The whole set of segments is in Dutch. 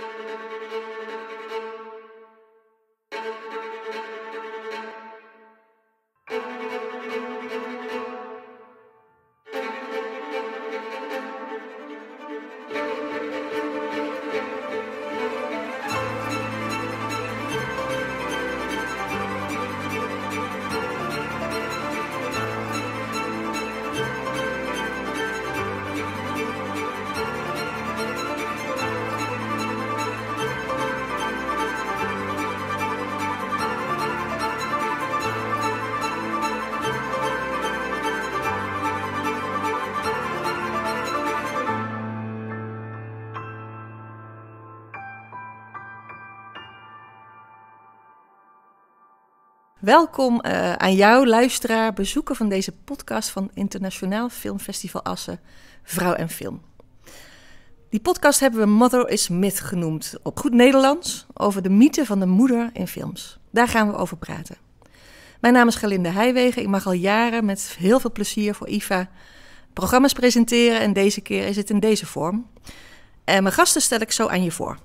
thank you Welkom eh, aan jou, luisteraar, bezoeker van deze podcast van Internationaal Filmfestival Assen, Vrouw en Film. Die podcast hebben we Mother is Myth genoemd, op goed Nederlands, over de mythe van de moeder in films. Daar gaan we over praten. Mijn naam is Galinde Heijwegen. Ik mag al jaren met heel veel plezier voor IFA programma's presenteren en deze keer is het in deze vorm. En mijn gasten stel ik zo aan je voor.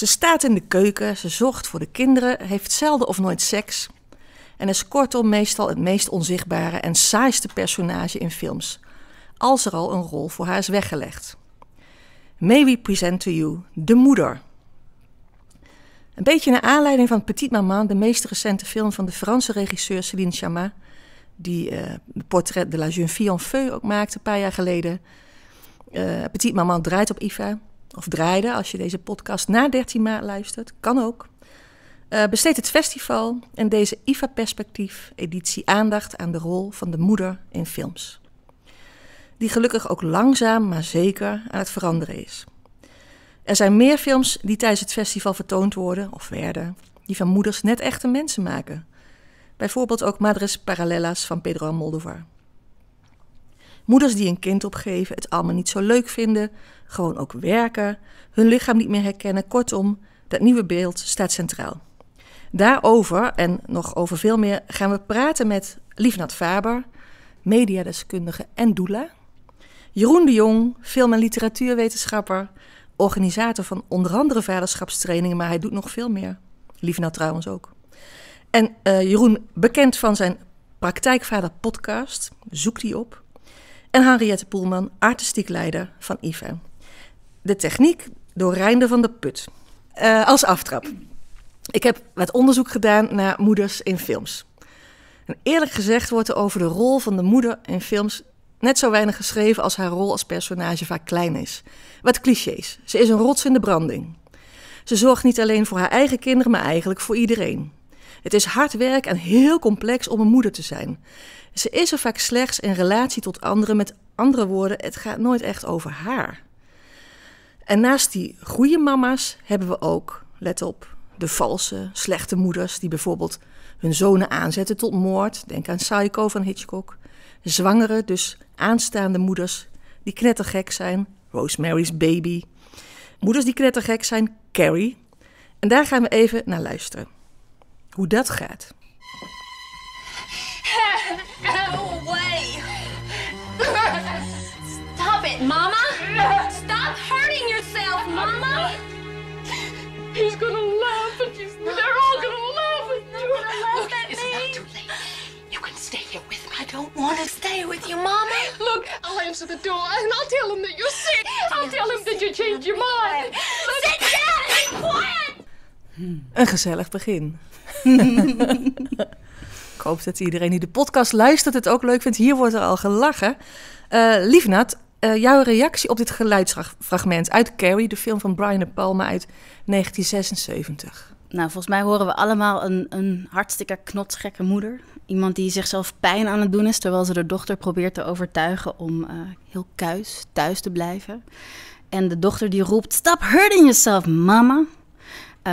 Ze staat in de keuken, ze zorgt voor de kinderen, heeft zelden of nooit seks. En is kortom meestal het meest onzichtbare en saaiste personage in films, als er al een rol voor haar is weggelegd. May we present to you de moeder. Een beetje naar aanleiding van Petit Maman, de meest recente film van de Franse regisseur Céline Chama, die uh, het Portret de la jeune fille en feu ook maakte een paar jaar geleden. Uh, eh, Petit Maman draait op Iva of draaide, als je deze podcast na 13 maart luistert, kan ook. Eh, besteedt het festival in deze IFA Perspectief editie aandacht aan de rol van de moeder in films. Die gelukkig ook langzaam maar zeker aan het veranderen is. Er zijn meer films die tijdens het festival vertoond worden of werden, die van moeders net echte mensen maken. Bijvoorbeeld ook Madres Paralelas van Pedro Almodovar. Moeders die een kind opgeven, het allemaal niet zo leuk vinden, gewoon ook werken, hun lichaam niet meer herkennen. Kortom, dat nieuwe beeld staat centraal. Daarover en nog over veel meer gaan we praten met Liefnat Faber, mediadeskundige en doula. Jeroen de Jong, film- en literatuurwetenschapper, organisator van onder andere vaderschapstrainingen, maar hij doet nog veel meer. Liefnat trouwens ook. En eh, Jeroen, bekend van zijn Praktijkvader podcast, zoek die op. En Henriette Poelman, artistiek leider van IVA. De techniek door Reinder van de Put. Eh, als aftrap. Ik heb wat onderzoek gedaan naar moeders in films. En eerlijk gezegd wordt er over de rol van de moeder in films net zo weinig geschreven als haar rol als personage vaak klein is. Wat clichés. Ze is een rots in de branding. Ze zorgt niet alleen voor haar eigen kinderen, maar eigenlijk voor iedereen. Het is hard werk en heel complex om een moeder te zijn. Ze is er vaak slechts in relatie tot anderen. Met andere woorden, het gaat nooit echt over haar. En naast die goede mama's hebben we ook, let op, de valse, slechte moeders die bijvoorbeeld hun zonen aanzetten tot moord. Denk aan Psycho van Hitchcock. Zwangere, dus aanstaande moeders die knettergek zijn. Rosemary's Baby. Moeders die knettergek zijn. Carrie. En daar gaan we even naar luisteren. Hoe dat gaat. oh, away. Stop it, Mama. Stop hurting yourself, Mama. He's gonna laugh at you. They're all gonna laugh at you. Laugh Look, at it's me. not too late. You can stay here with me. I don't want to stay with you, Mama. Look, I'll answer the door and I'll tell him that you're sick. I'll tell him that you changed your mind. Sit down and be quiet. Een gezellig begin. Ik hoop dat iedereen die de podcast luistert het ook leuk vindt. Hier wordt er al gelachen. Uh, eh, Liefnat, uh, eh, jouw reactie op dit geluidsfragment uit Carrie, de film van Brian de Palma uit 1976. Nou, volgens mij horen we allemaal een, een hartstikke knotsgekke moeder. Iemand die zichzelf pijn aan het doen is, terwijl ze de dochter probeert te overtuigen om eh, heel kuis thuis te blijven. En de dochter die roept: Stop hurting yourself, mama.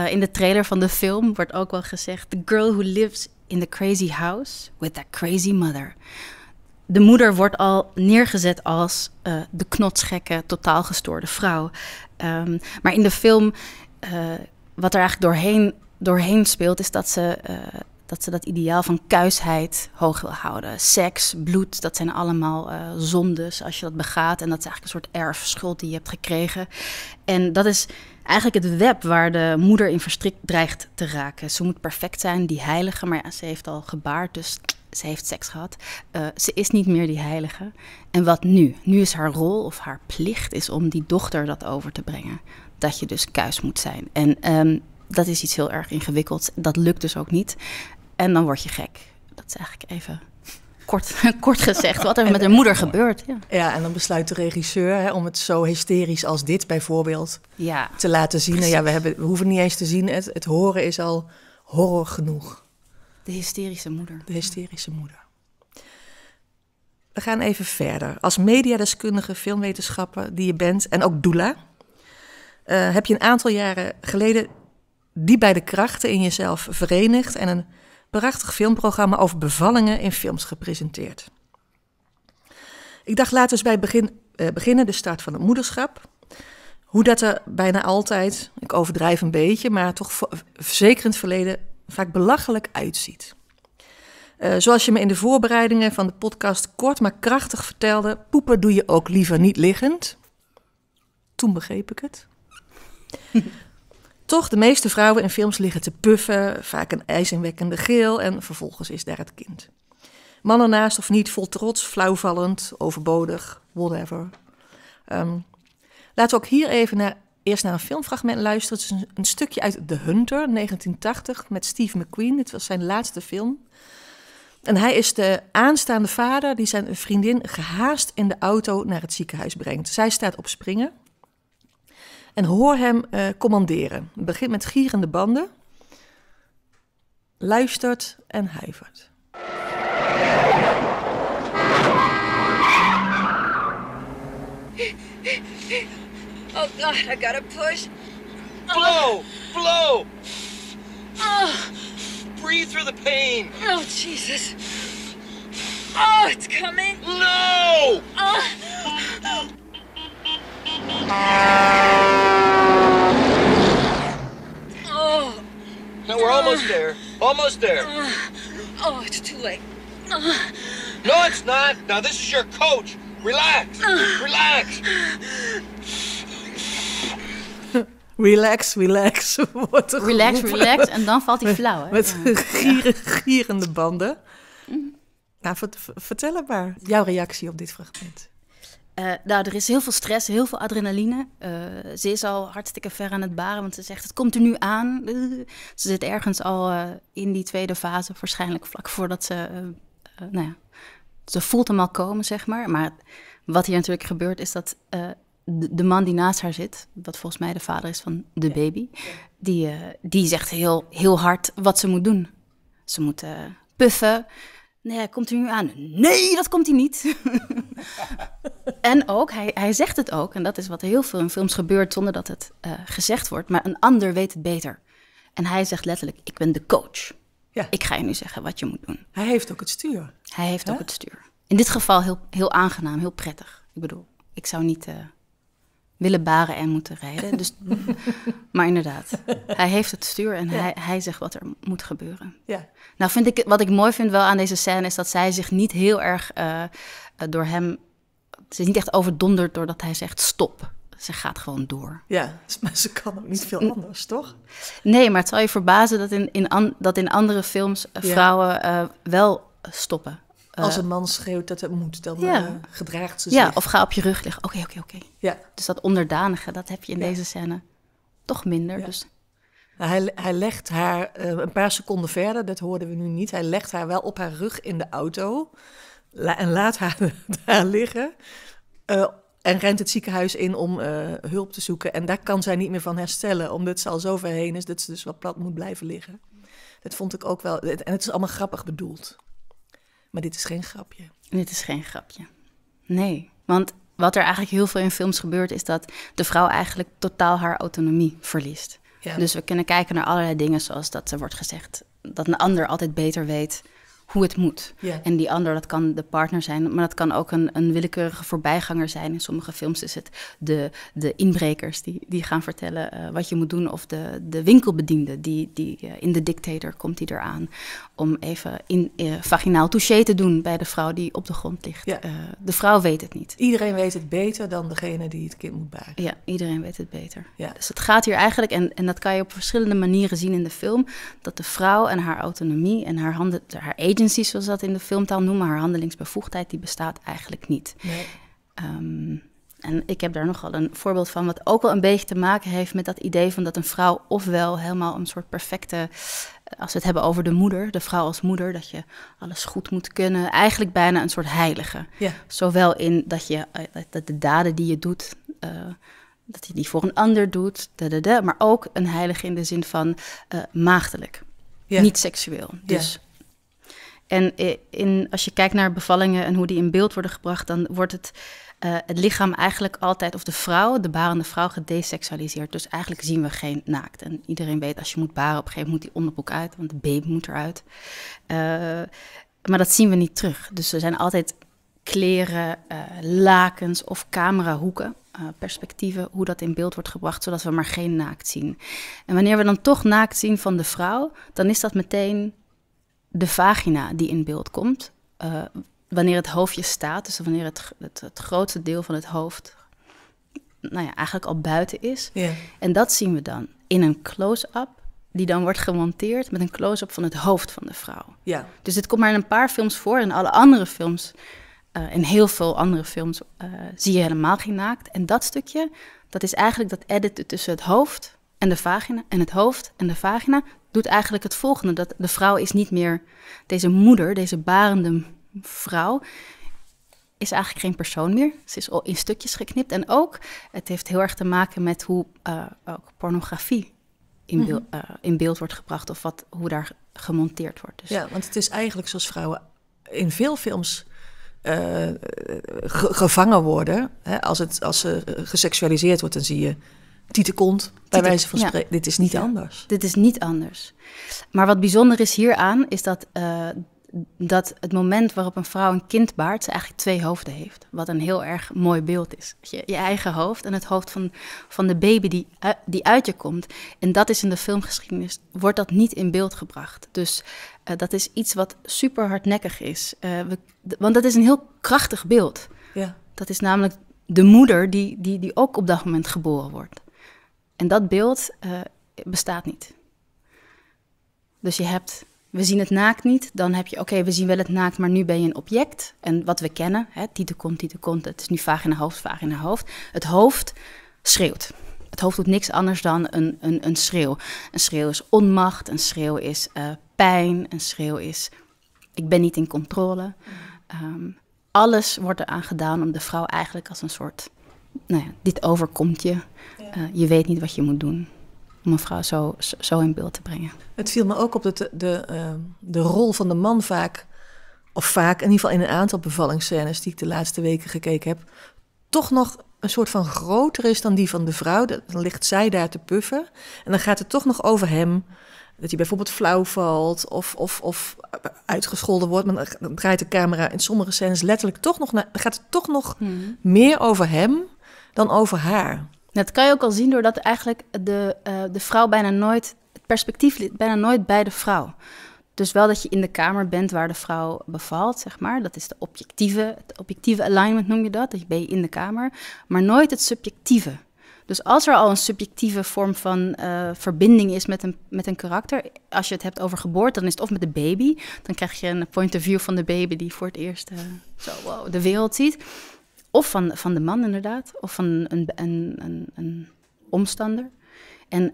in de trailer van de film wordt ook wel gezegd: The girl who lives in the crazy house with that crazy mother. De moeder wordt al neergezet als eh, de knotsgekke, totaal gestoorde vrouw. Ehm, maar in de film, uh, wat er eigenlijk doorheen, doorheen speelt, is dat ze, eh, dat ze dat ideaal van kuisheid hoog wil houden. Seks, bloed, dat zijn allemaal zondes als je dat begaat. En dat is eigenlijk een soort erfschuld die je hebt gekregen. En dat is eigenlijk het web waar de moeder in verstrikt dreigt te raken. Ze moet perfect zijn, die heilige, maar ja, ze heeft al gebaard, dus ze heeft seks gehad. Eh, ze is niet meer die heilige. En wat nu? Nu is haar rol of haar plicht is om die dochter dat over te brengen. Dat je dus kuis moet zijn. En ehm, dat is iets heel erg ingewikkelds. Dat lukt dus ook niet. En dan word je gek. Dat is eigenlijk even Kort, kort gezegd, wat er met haar moeder gebeurt. Ja. ja. en dan besluit de regisseur hè, om het zo hysterisch als dit bijvoorbeeld ja. te laten zien. Nou ja, we, hebben, hoeven niet eens te zien, het, horen is al horror genoeg. De hysterische moeder. De hysterische moeder. We gaan even verder. Als mediadeskundige, filmwetenschapper die je bent en ook doula, eh, heb je een aantal jaren geleden die beide krachten in jezelf verenigd en een prachtig filmprogramma over bevallingen in films gepresenteerd. Ik dacht, laten we bij begin, eh, beginnen, de start van het moederschap. Hoe dat er bijna altijd, ik overdrijf een beetje, maar toch zeker in het verleden vaak belachelijk uitziet. Eh, zoals je me in de voorbereidingen van de podcast kort maar krachtig vertelde, poepen doe je ook liever niet liggend. Toen begreep ik het. Toch, de meeste vrouwen in films liggen te puffen, vaak een ijzinwekkende geel en vervolgens is daar het kind. Mannen naast of niet, vol trots, flauwvallend, overbodig, whatever. Ehm, laten we ook hier even naar, eerst naar een filmfragment luisteren. Het is een, stukje uit The Hunter, 1980, met Steve McQueen. Dit was zijn laatste film. En hij is de aanstaande vader die zijn vriendin gehaast in de auto naar het ziekenhuis brengt. Zij staat op springen en hoor hem uh, commanderen. Het begint met gierende banden, luistert en huivert. Oh God, I gotta push. Blow, blow. Oh. Breathe through the pain. Oh Jesus. Oh, it's coming. No. Oh. Oh. we're almost there. Almost there. Oh, oh, it's too late. No, it's not. Now, this is your coach. Relax. Relax. Relax, relax. relax, relax. En dan valt hij flauw. Hè? Met gieren, gierende banden. Mhm. Nou, vertel het maar. Jouw reactie op dit fragment. Uh, er is heel veel stress, heel veel adrenaline. Eh, ze is al hartstikke ver aan het baren, want ze zegt: het komt er nu aan. Eh, ze zit ergens al in die tweede fase, waarschijnlijk vlak voordat ze. nou ja, ze voelt hem al komen, zeg maar. Maar wat hier natuurlijk gebeurt, is dat de, de, man die naast haar zit, wat volgens mij de vader is van de baby, die, die zegt heel, heel hard wat ze moet doen. Ze moet puffen. Nee, komt hij nu aan? Nee, dat komt hij niet. en ook, hij, hij zegt het ook, en dat is wat heel veel in films gebeurt zonder dat het eh, gezegd wordt, maar een ander weet het beter. En hij zegt letterlijk: Ik ben de coach. Ja. Ik ga je nu zeggen wat je moet doen. Hij heeft ook het stuur. Hij heeft ook het stuur. In dit geval heel, heel aangenaam, heel prettig. Ik bedoel, ik zou niet. Eh, willen baren en moeten rijden. Dus, maar inderdaad, hij heeft het stuur en hij, hij zegt wat er moet gebeuren. Ja. Nou vind ik, wat ik mooi vind wel aan deze scène is dat zij zich niet heel erg eh, eh, door hem... Ze is niet echt overdonderd doordat hij zegt stop. Ze gaat gewoon door. Ja, maar ze kan ook niet veel mm. anders, toch? Nee, maar het zal je verbazen dat in, in, an, dat in andere films eh, vrouwen wel stoppen. Als eh, een man schreeuwt dat het moet, dan ja. Eh, gedraagt ze zich. Ja, of ga op je rug liggen. Oké, oké, oké. Ja. Dus dat onderdanige, dat heb je in deze scène toch minder. Ja. Dus. Nou, hij, hij legt haar eh, een paar seconden verder, dat hoorden we nu niet. Hij legt haar wel op haar rug in de auto en laat haar daar liggen. en rent het ziekenhuis in om hulp te zoeken. En daar kan zij niet meer van herstellen, omdat ze al zo ver heen is dat ze dus wat plat moet blijven liggen. Dat vond ik ook wel. En het is allemaal grappig bedoeld. Maar dit is geen grapje. Dit is geen grapje. Nee. Want wat er eigenlijk heel veel in films gebeurt, is dat de vrouw eigenlijk totaal haar autonomie verliest. Dus we kunnen kijken naar allerlei dingen, zoals dat er wordt gezegd dat een ander altijd beter weet hoe het moet. En die ander, dat kan de partner zijn, maar dat kan ook een, een willekeurige voorbijganger zijn. In sommige films is het de, de inbrekers die, die gaan vertellen eh, wat je moet doen. Of de, de winkelbediende die, die eh, in de dictator komt die eraan. Om even in, eh, vaginaal touché te doen bij de vrouw die op de grond ligt. de vrouw weet het niet. Iedereen weet het beter dan degene die het kind moet baren. Ja, iedereen weet het beter. Yeah. Dus het gaat hier eigenlijk, en, en dat kan je op verschillende manieren zien in de film, dat de vrouw en haar autonomie en haar handen, haar agency, zoals dat in de filmtaal noemen, haar handelingsbevoegdheid, die bestaat eigenlijk niet. Nee. Ehm, en ik heb daar nogal een voorbeeld van, wat ook wel een beetje te maken heeft met dat idee van dat een vrouw ofwel helemaal een soort perfecte, eh, als we het hebben over de moeder, de vrouw als moeder, dat je alles goed moet kunnen, eigenlijk bijna een soort heilige. Zowel in dat je eh, dat de daden die je doet, eh, dat je die voor een ander doet, maar ook een heilige in de zin van maagdelijk. Niet seksueel. Dus en als je kijkt naar bevallingen en hoe die in beeld worden gebracht, dan wordt het, eh, het lichaam eigenlijk altijd, of de vrouw, de barende vrouw, gedesexualiseerd. Dus eigenlijk zien we geen naakt. En iedereen weet, als je moet baren, op een gegeven moment moet die onderbroek uit, want de baby moet eruit. Uh, maar dat zien we niet terug. Dus er zijn altijd kleren, eh, lakens of camerahoeken. perspectieven, hoe dat in beeld wordt gebracht, zodat we maar geen naakt zien. En wanneer we dan toch naakt zien van de vrouw, dan is dat meteen de vagina die in beeld komt. Eh, wanneer het hoofdje staat, dus wanneer het, het, grootste deel van het hoofd nou ja, eigenlijk al buiten is. En dat zien we dan in een close-up, die dan wordt gemonteerd met een close-up van het hoofd van de vrouw. Yeah. Dus dit komt maar in een paar films voor en alle andere films. Uh, eh, in heel veel andere films eh, zie je helemaal geen naakt. En dat stukje, dat is eigenlijk dat editen tussen het hoofd en de vagina. En het hoofd en de vagina doet eigenlijk het volgende. Dat de vrouw is niet meer deze moeder, deze barende vrouw. Is eigenlijk geen persoon meer. Ze is al in stukjes geknipt. En ook, het heeft heel erg te maken met hoe eh, ook pornografie in, mhm. eh, in, beeld wordt gebracht. Of wat, hoe daar gemonteerd wordt. Dus. Ja, want het is eigenlijk zoals vrouwen in veel films eh, gevangen worden. Hè? Als, het, als ze geseksualiseerd wordt, dan zie je tieten komt bij wijze van spreken. Dit is niet anders. Dit is niet anders. Maar wat bijzonder is hieraan, is dat, eh, dat het moment waarop een vrouw een kind baart, ze eigenlijk twee hoofden heeft. Wat een heel erg mooi beeld is. Je, je eigen hoofd en het hoofd van, van de baby die, eh, die uit je komt. En dat is in de filmgeschiedenis, wordt dat niet in beeld gebracht. Dus eh, dat is iets wat super hardnekkig is. want dat is een heel krachtig beeld. Ja. Dat is namelijk de moeder die, die, die ook op dat moment geboren wordt. En dat beeld eh, bestaat niet. Dus je hebt, we zien het naakt niet, dan heb je, oké, we zien wel het naakt, maar nu ben je een object. En wat we kennen, hè, komt, titel komt, het is nu in het hoofd, in haar hoofd. Het hoofd schreeuwt. Het hoofd doet niks anders dan een, een, een schreeuw. Een schreeuw is onmacht, een schreeuw is eh, pijn, een schreeuw is ik ben niet in controle. Ehm, alles wordt eraan gedaan om de vrouw eigenlijk als een soort, nou ja, dit overkomt je, eh, je weet niet wat je moet doen. Om een vrouw zo, zo in beeld te brengen. Het viel me ook op dat de, de, ehm, de rol van de man vaak, of vaak in ieder geval in een aantal bevallingsscènes die ik de laatste weken gekeken heb, toch nog een soort van groter is dan die van de vrouw. Dan ligt zij daar te puffen. En dan gaat het toch nog over hem. Dat hij bijvoorbeeld flauw valt of, of, of uitgescholden wordt. Maar dan draait de camera in sommige scènes letterlijk toch nog naar. gaat het toch nog hmm. meer over hem dan over haar. Dat kan je ook al zien doordat eigenlijk de, eh, de vrouw bijna nooit, het perspectief ligt bijna nooit bij de vrouw. Dus wel dat je in de kamer bent waar de vrouw bevalt, zeg maar. Dat is de objectieve, het objectieve alignment noem je dat. Dat ben je in de kamer, maar nooit het subjectieve. Dus als er al een subjectieve vorm van eh, verbinding is met een, met een karakter, als je het hebt over geboorte, dan is het of met de baby. Dan krijg je een point of view van de baby die voor het eerst eh, zo, wow, de wereld ziet. Of van, van de man inderdaad, of van een, een, een, een omstander. En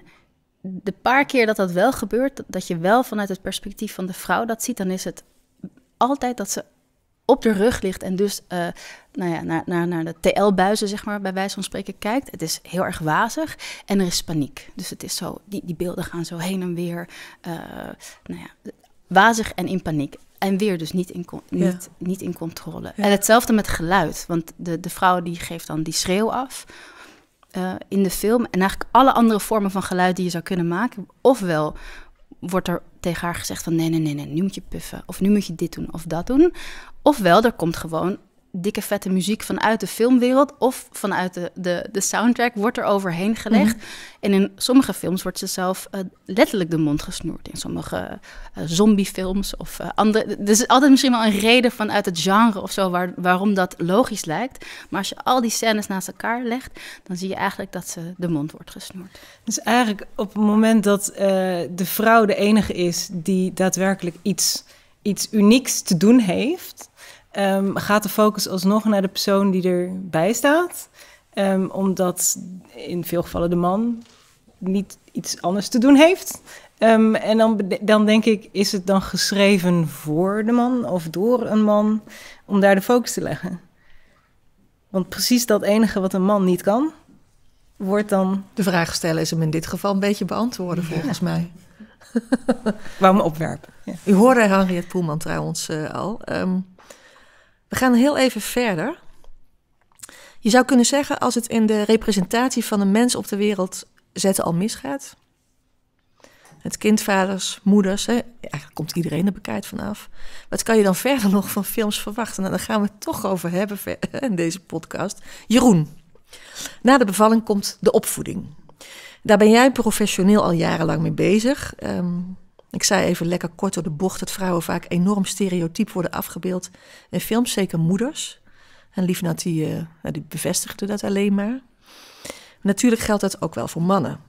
de paar keer dat dat wel gebeurt, dat, je wel vanuit het perspectief van de vrouw dat ziet, dan is het altijd dat ze op de rug ligt en dus eh, nou ja, naar, naar, naar de TL-buizen, zeg maar, bij wijze van spreken kijkt. Het is heel erg wazig en er is paniek. Dus het is zo, die, die beelden gaan zo heen en weer, eh, nou ja, wazig en in paniek. En weer dus niet in, niet, niet in controle. En hetzelfde met geluid. Want de, de vrouw die geeft dan die schreeuw af eh, in de film. En eigenlijk alle andere vormen van geluid die je zou kunnen maken. Ofwel wordt er tegen haar gezegd van nee, nee, nee, nee, nu moet je puffen. Of nu moet je dit doen of dat doen. Ofwel, er komt gewoon dikke vette muziek vanuit de filmwereld of vanuit de, de, de soundtrack wordt er overheen gelegd. Mhm. En in sommige films wordt ze zelf eh, letterlijk de mond gesnoerd. In sommige eh, zombiefilms of eh, andere. Er is altijd misschien wel een reden vanuit het genre of zo waar, waarom dat logisch lijkt. Maar als je al die scènes naast elkaar legt, dan zie je eigenlijk dat ze de mond wordt gesnoerd. Dus eigenlijk op het moment dat de vrouw de enige is die daadwerkelijk iets, iets unieks te doen heeft Ehm, gaat de focus alsnog naar de persoon die erbij staat. Ehm, omdat in veel gevallen de man niet iets anders te doen heeft. Ehm, en dan, dan denk ik, is het dan geschreven voor de man of door een man om daar de focus te leggen? Want precies dat enige wat een man niet kan, wordt dan. De vraag stellen is hem in dit geval een beetje beantwoorden, volgens mij. Waarom opwerpen? Ja. U hoorde Harriet Poelman trouwens eh, al. We gaan heel even verder. Je zou kunnen zeggen, als het in de representatie van een mens op de wereld zetten al misgaat. Het kind, vaders, moeders, hè, eigenlijk komt iedereen er bekijkt vanaf. Wat kan je dan verder nog van films verwachten? Nou, daar gaan we het toch over hebben in deze podcast. Jeroen, na de bevalling komt de opvoeding. Daar ben jij professioneel al jarenlang mee bezig. Um, ik zei even lekker kort door de bocht dat vrouwen vaak enorm stereotyp worden afgebeeld in films, zeker moeders. En Liefnat die, eh, nou, die bevestigde dat alleen maar. Natuurlijk geldt dat ook wel voor mannen.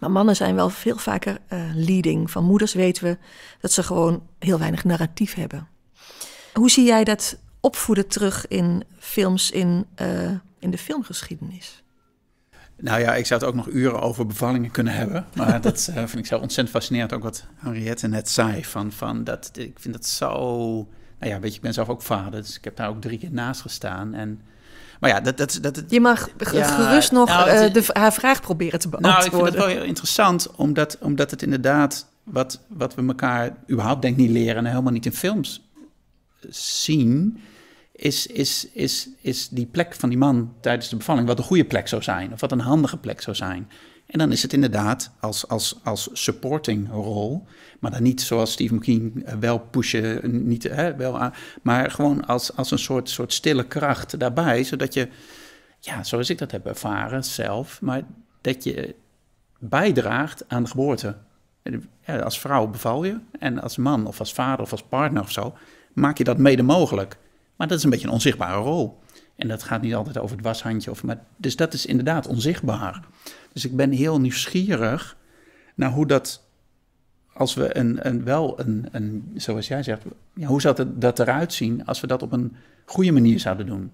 Maar mannen zijn wel veel vaker eh, leading. Van moeders weten we dat ze gewoon heel weinig narratief hebben. Hoe zie jij dat opvoeden terug in films in, eh, in de filmgeschiedenis? Nou ja, ik zou het ook nog uren over bevallingen kunnen hebben. Maar dat eh, vind ik zo ontzettend fascinerend. Ook wat Henriette net zei. Van, van dat, ik vind dat zo... Nou ja, weet je, ik ben zelf ook vader. Dus ik heb daar ook drie keer naast gestaan. En maar ja, dat... dat, dat je mag gerust nog nou, eh, de, haar vraag proberen te beantwoorden. Nou, ik vind het wel heel interessant, omdat, omdat het inderdaad... Wat, wat we elkaar überhaupt denk niet leren en helemaal niet in films zien is, is, is, is die plek van die man tijdens de bevalling wat een goede plek zou zijn, of wat een handige plek zou zijn. En dan is het inderdaad als, als, als supporting rol, maar dan niet zoals Steve McKean eh, wel pushen, niet, hè, wel aan, maar gewoon als, als een soort, soort stille kracht daarbij, zodat je, ja, zoals ik dat heb ervaren zelf, maar dat je bijdraagt aan de geboorte. Ja, als vrouw beval je en als man of als vader of als partner of zo, maak je dat mede mogelijk. Maar dat is een beetje een onzichtbare rol. En dat gaat niet altijd over het washandje. Of, maar, dus dat is inderdaad onzichtbaar. Dus ik ben heel nieuwsgierig naar hoe dat. Als we een, een wel een, een, zoals jij zegt, ja, hoe zou dat, dat eruit zien als we dat op een goede manier zouden doen? Ik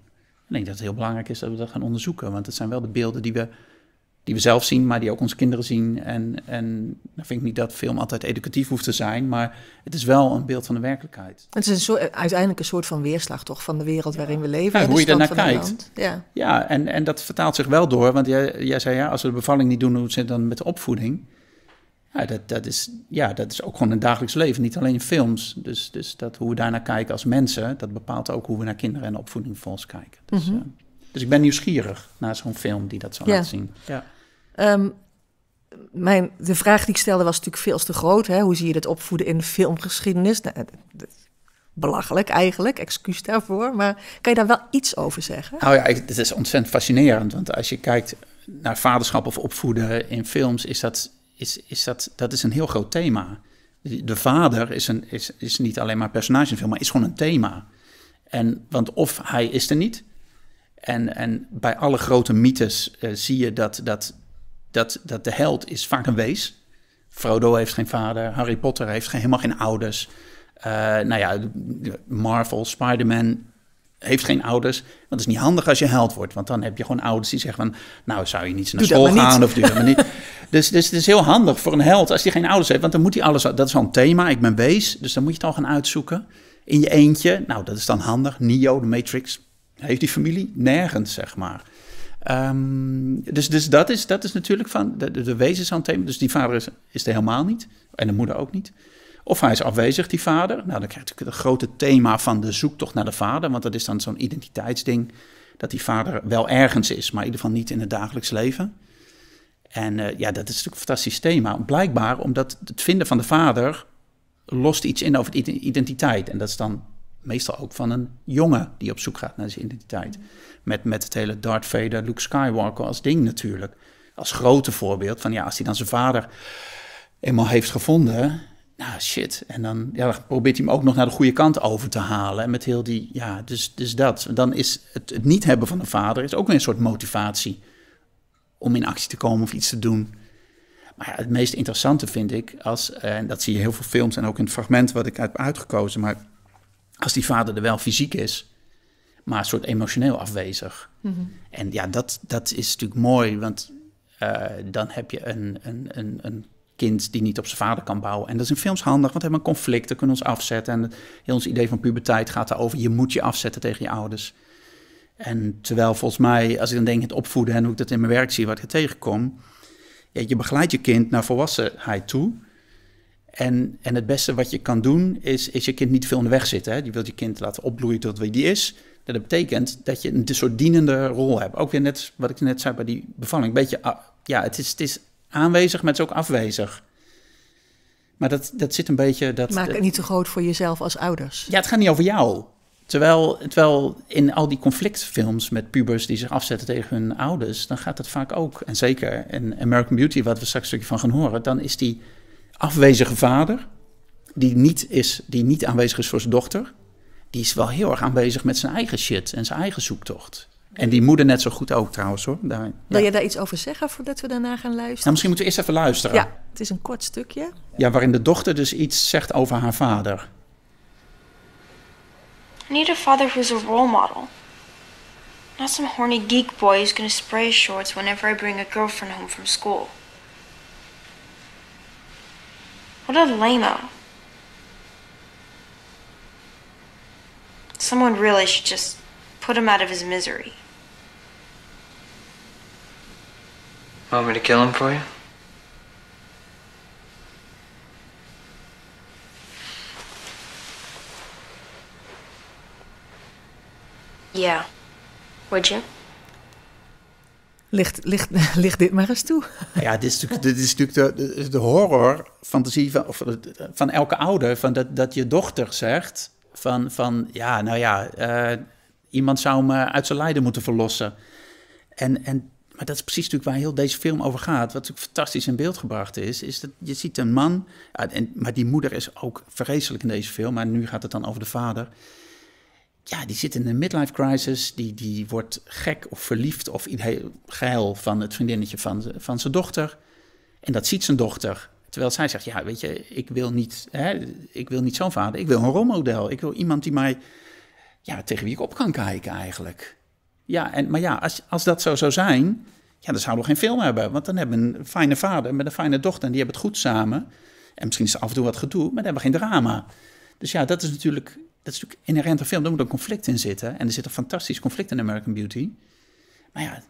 denk dat het heel belangrijk is dat we dat gaan onderzoeken, want het zijn wel de beelden die we die we zelf zien, maar die ook onze kinderen zien. En, en dan vind ik niet dat film altijd educatief hoeft te zijn, maar het is wel een beeld van de werkelijkheid. Het is een soort, uiteindelijk een soort van weerslag toch van de wereld waarin we leven. Ja, hoe je naar kijkt. Ja, ja en, en dat vertaalt zich wel door, want jij, jij zei ja, als we de bevalling niet doen, hoe zit dan met de opvoeding? Ja dat, dat is, ja, dat is ook gewoon een dagelijks leven, niet alleen films. Dus, dus dat, hoe we daarnaar kijken als mensen, dat bepaalt ook hoe we naar kinderen en opvoeding volgens kijken. Dus, mhm. eh, dus ik ben nieuwsgierig naar zo'n film die dat zo laten laat zien. Ja. Ehm, mijn, de vraag die ik stelde was natuurlijk veel te groot. Hè? Hoe zie je het opvoeden in filmgeschiedenis? Nou, belachelijk eigenlijk, excuus daarvoor. Maar kan je daar wel iets over zeggen? Nou ja, het is ontzettend fascinerend. Want als je kijkt naar vaderschap of opvoeden in films, is dat, is, is dat, dat is een heel groot thema. De vader is, een, is, is niet alleen maar personage in film, maar is gewoon een thema. En, want of hij is er niet. En, en bij alle grote mythes eh, zie je dat, dat dat, dat de held is vaak een wees. Frodo heeft geen vader, Harry Potter heeft helemaal geen ouders. Uh, nou ja, Marvel, Spider-Man heeft geen ouders. Dat is niet handig als je held wordt, want dan heb je gewoon ouders die zeggen van... nou, zou je niet naar school gaan of maar niet. Dus, dus het is heel handig voor een held als hij geen ouders heeft, want dan moet hij alles... Dat is al een thema, ik ben wees, dus dan moet je het al gaan uitzoeken in je eentje. Nou, dat is dan handig. Neo, de Matrix, heeft die familie nergens, zeg maar. Ehm, dus dus dat, is, dat is natuurlijk van de, de, thema. Dus die vader is, is er helemaal niet. En de moeder ook niet. Of hij is afwezig, die vader. Nou, dan krijg je natuurlijk het grote thema van de zoektocht naar de vader. Want dat is dan zo'n identiteitsding. Dat die vader wel ergens is, maar in ieder geval niet in het dagelijks leven. En eh, ja, dat is natuurlijk een fantastisch thema. Blijkbaar omdat het vinden van de vader lost iets in over de identiteit. En dat is dan meestal ook van een jongen die op zoek gaat naar zijn identiteit. Met, met het hele Darth Vader, Luke Skywalker als ding natuurlijk. Als grote voorbeeld van ja, als hij dan zijn vader eenmaal heeft gevonden, nou shit. En dan, ja, probeert hij hem ook nog naar de goede kant over te halen. En met heel die, ja, dus, dus dat. Dan is het, het niet hebben van een vader is ook weer een soort motivatie om in actie te komen of iets te doen. Maar ja, het meest interessante vind ik, als, en dat zie je heel veel films en ook in het fragment wat ik heb uitgekozen, maar als die vader er wel fysiek is, maar een soort emotioneel afwezig. Mhm. En ja, dat, dat is natuurlijk mooi, want eh, dan heb je een, een, een, een kind die niet op zijn vader kan bouwen. En dat is in films handig, want we hebben een conflict, we kunnen ons afzetten. En heel ons idee van puberteit gaat daarover, je moet je afzetten tegen je ouders. En terwijl volgens mij, als ik dan denk het opvoeden en hoe ik dat in mijn werk zie, wat ik tegenkom, je begeleidt je kind naar volwassenheid toe. En, en het beste wat je kan doen, is, is je kind niet veel in de weg zitten. Hè? Je wilt je kind laten opbloeien tot wie die is. Dat betekent dat je een soort dienende rol hebt. Ook weer net wat ik net zei bij die bevalling. Een beetje, ah, ja, het is, het is aanwezig, maar het is ook afwezig. Maar dat, dat zit een beetje... Dat, Maak het niet te groot voor jezelf als ouders. Ja, het gaat niet over jou. Terwijl, terwijl in al die conflictfilms met pubers die zich afzetten tegen hun ouders... dan gaat het vaak ook, en zeker in American Beauty, wat we straks een stukje van gaan horen... dan is die afwezige vader, die niet, is, die niet aanwezig is voor zijn dochter, die is wel heel erg aanwezig met zijn eigen shit en zijn eigen zoektocht. En die moeder net zo goed ook trouwens hoor. Daar, Wil je daar iets over zeggen voordat we daarna gaan luisteren? Nou, misschien moeten we eerst even luisteren. Ja, het is een kort stukje. Ja, waarin de dochter dus iets zegt over haar vader. I need a father who's a role model. Not some horny geek boy who's gonna spray shorts whenever I bring a girlfriend home from school. What a lameo. Someone really should just put him out of his misery. Want me to kill him for you? Yeah. Would you? Ligt, ligt, ligt dit maar eens toe. Ja, dit is natuurlijk, dit is natuurlijk de, horrorfantasie van, eh, van elke ouder. Van dat, dat je dochter zegt van, van ja, nou ja, eh, iemand zou me uit zijn lijden moeten verlossen. En, en, maar dat is precies natuurlijk waar heel deze film over gaat. Wat natuurlijk fantastisch in beeld gebracht is, is dat je ziet een man... en, maar die moeder is ook vreselijk in deze film, maar nu gaat het dan over de vader ja, die zit in een midlife crisis. Die, die wordt gek of verliefd of geil van het vriendinnetje van, van zijn dochter. En dat ziet zijn dochter. Terwijl zij zegt, ja, weet je, ik wil niet, hè, ik wil niet zo'n vader. Ik wil een rolmodel. Ik wil iemand die mij, ja, tegen wie ik op kan kijken eigenlijk. Ja, en, maar ja, als, als dat zo zou zijn, ja, dan zouden we geen film hebben. Want dan hebben we een fijne vader met een fijne dochter en die hebben het goed samen. En misschien is er af en toe wat gedoe, maar dan hebben we geen drama. Dus ja, dat is natuurlijk dat is natuurlijk inherent een film, daar moet een conflict in zitten. En er zit een fantastisch conflict in American Beauty. Maar ja,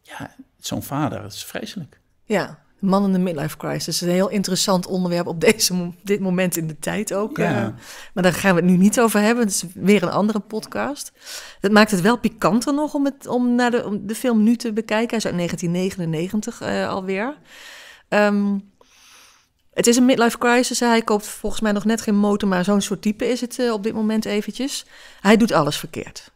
ja zo'n vader, dat is vreselijk. Ja, man in de midlife crisis. Een heel interessant onderwerp op deze, dit moment in de tijd ook. Ja. Eh, maar daar gaan we het nu niet over hebben. Het is weer een andere podcast. Dat maakt het wel pikanter nog om, het, om, naar de, om de film nu te bekijken. Hij is uit 1999 eh, alweer. Um, het is een midlife crisis. Hij koopt volgens mij nog net geen motor, maar zo'n soort type is het eh, op dit moment eventjes. Hij doet alles verkeerd.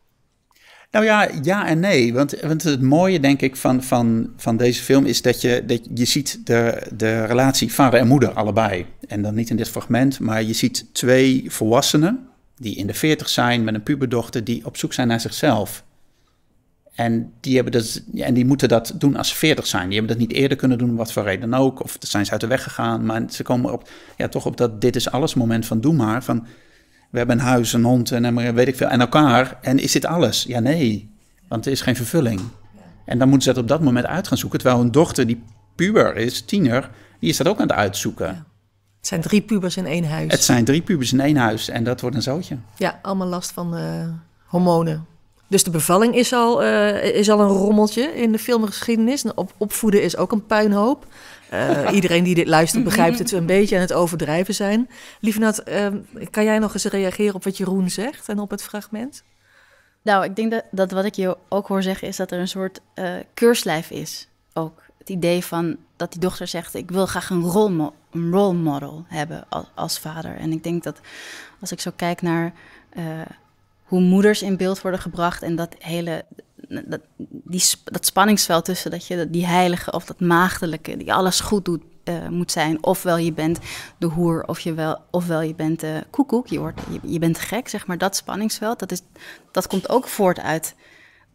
Nou ja, ja en nee. Want, want het mooie, denk ik, van, van, van deze film is dat je, dat je ziet de, de relatie vader en moeder allebei. En dan niet in dit fragment, maar je ziet twee volwassenen die in de veertig zijn met een puberdochter die op zoek zijn naar zichzelf. En die, hebben dus, en die moeten dat doen als ze 40 zijn. Die hebben dat niet eerder kunnen doen, wat voor reden dan ook. Of zijn ze uit de weg gegaan. Maar ze komen op, ja, toch op dat dit is alles moment van doe maar. Van, we hebben een huis, een hond en weet ik veel. En elkaar. En is dit alles? Ja, nee. Want er is geen vervulling. En dan moeten ze dat op dat moment uit gaan zoeken. Terwijl hun dochter, die puber is, tiener, die is dat ook aan het uitzoeken. Het zijn drie pubers in één huis. Het zijn drie pubers in één huis. En dat wordt een zootje. Ja, allemaal last van uh, hormonen. Dus de bevalling is al, eh, is al een rommeltje in de filmgeschiedenis. Op, opvoeden is ook een puinhoop. Eh, iedereen die dit luistert mhm. begrijpt het een beetje aan het overdrijven zijn. Lievenat, uh, ehm, kan jij nog eens reageren op wat Jeroen zegt en op het fragment? Nou, ik denk dat, dat wat ik je ook hoor zeggen is dat er een soort eh, keurslijf is. Ook het idee van dat die dochter zegt: Ik wil graag een role, model hebben als, als vader. En ik denk dat als ik zo kijk naar hoe moeders in beeld worden gebracht en dat hele dat, die, dat spanningsveld tussen dat je die heilige of dat maagdelijke, die alles goed doet, eh, moet zijn. Ofwel je bent de hoer, of je wel, ofwel je bent de koekoek, je, wordt, je, bent gek, zeg maar. Dat spanningsveld, dat, is, dat komt ook voort uit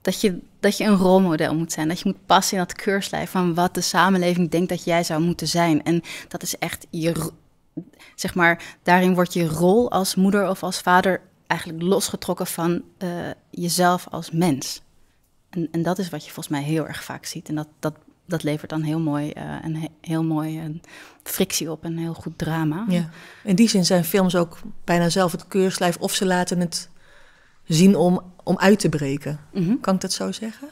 dat je, dat je een rolmodel moet zijn. Dat je moet passen in dat keurslijf van wat de samenleving denkt dat jij zou moeten zijn. En dat is echt je, zeg maar, daarin wordt je rol als moeder of als vader eigenlijk losgetrokken van eh, jezelf als mens. En, en, dat is wat je volgens mij heel erg vaak ziet. En dat, dat, dat levert dan heel mooi, eh, een heel mooi een eh, frictie op, een heel goed drama. Ja. In die zin zijn films ook bijna zelf het keurslijf of ze laten het zien om, om uit te breken. Mhm. Kan ik dat zo zeggen?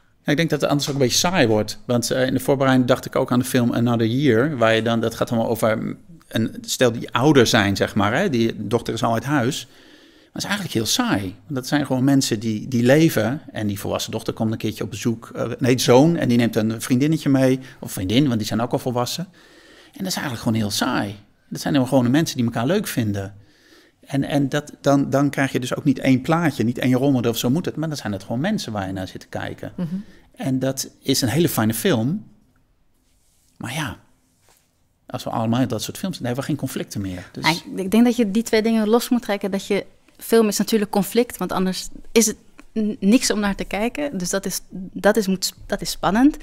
Nou, ik denk dat het anders ook een beetje saai wordt. Want in de voorbereiding dacht ik ook aan de film Another Year, waar je dan, dat gaat allemaal over een, stel die ouder zijn, zeg maar, hè, die dochter is al uit huis. Dat is eigenlijk heel saai. Want dat zijn gewoon mensen die, die leven. En die volwassen dochter komt een keertje op bezoek. Eh, nee, zoon. En die neemt een vriendinnetje mee. Of vriendin, want die zijn ook al volwassen. En dat is eigenlijk gewoon heel saai. Dat zijn gewoon gewone mensen die elkaar leuk vinden. En, en dat, dan, dan krijg je dus ook niet één plaatje, niet één rommel of zo moet het. Maar dan zijn het gewoon mensen waar je naar zit te kijken. Mhm. En dat is een hele fijne film. Maar ja, als we allemaal dat soort films, dan hebben we geen conflicten meer. Dus... Nou, ik denk dat je die twee dingen los moet trekken. Dat je film is natuurlijk conflict, want anders is het niks om naar te kijken. Dus dat is, dat is, moet, dat is spannend.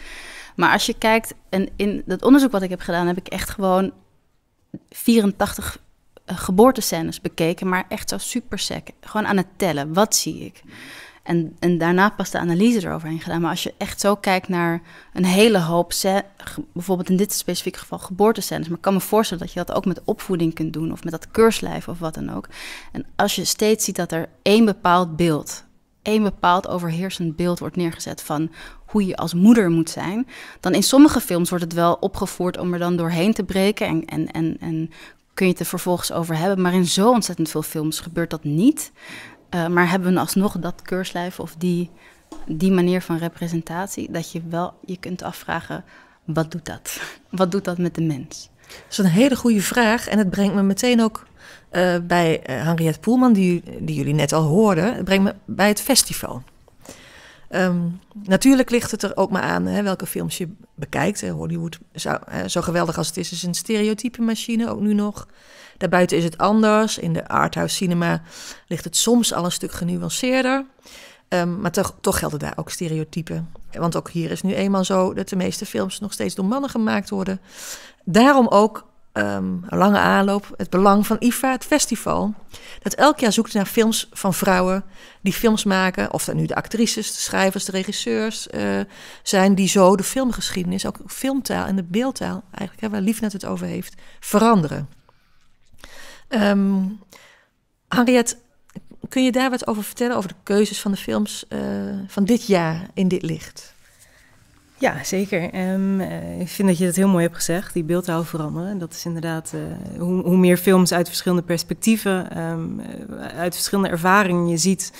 Maar als je kijkt, en in dat onderzoek wat ik heb gedaan, heb ik echt gewoon 84 eh, geboortescènes bekeken, maar echt zo super sec. Gewoon aan het tellen. Wat zie ik? En, en daarna pas de analyse eroverheen gedaan. Maar als je echt zo kijkt naar een hele hoop, bijvoorbeeld in dit specifieke geval geboortescènes. Maar ik kan me voorstellen dat je dat ook met opvoeding kunt doen. Of met dat keurslijf of wat dan ook. En als je steeds ziet dat er één bepaald beeld één bepaald overheersend beeld wordt neergezet van hoe je als moeder moet zijn, dan in sommige films wordt het wel opgevoerd om er dan doorheen te breken en, en, en, en kun je het er vervolgens over hebben. Maar in zo ontzettend veel films gebeurt dat niet. Eh, maar hebben we alsnog dat keurslijf of die, die manier van representatie, dat je wel je kunt afvragen, wat doet dat? Wat doet dat met de mens? Dat is een hele goede vraag en het brengt me meteen ook eh, bij eh, Henriette Poelman, die, die jullie net al hoorden, het brengt me bij het festival. Ehm, natuurlijk ligt het er ook maar aan hè, welke films je bekijkt. Hè. Hollywood, hè, zo geweldig als het is, is een stereotype machine ook nu nog. Daarbuiten is het anders. In de arthouse cinema ligt het soms al een stuk genuanceerder. Ehm, maar toch, gelden daar ook stereotypen. Want ook hier is nu eenmaal zo dat de meeste films nog steeds door mannen gemaakt worden. Daarom ook ehm, een lange aanloop, het belang van IFA, het festival. Dat elk jaar zoekt naar films van vrouwen die films maken. Of dat nu de actrices, de schrijvers, de regisseurs eh, zijn. Die zo de filmgeschiedenis, ook filmtaal en de beeldtaal eigenlijk, waar Lief net het over heeft, veranderen. Um, ehm, Harriet, kun je daar wat over vertellen, over de keuzes van de films eh, van dit jaar in dit licht? Ja, zeker. Ehm, eh, ik vind dat je dat heel mooi hebt gezegd, die beeldtaal veranderen. Dat is inderdaad, eh, hoe, hoe, meer films uit verschillende perspectieven, ehm, uit verschillende ervaringen je ziet,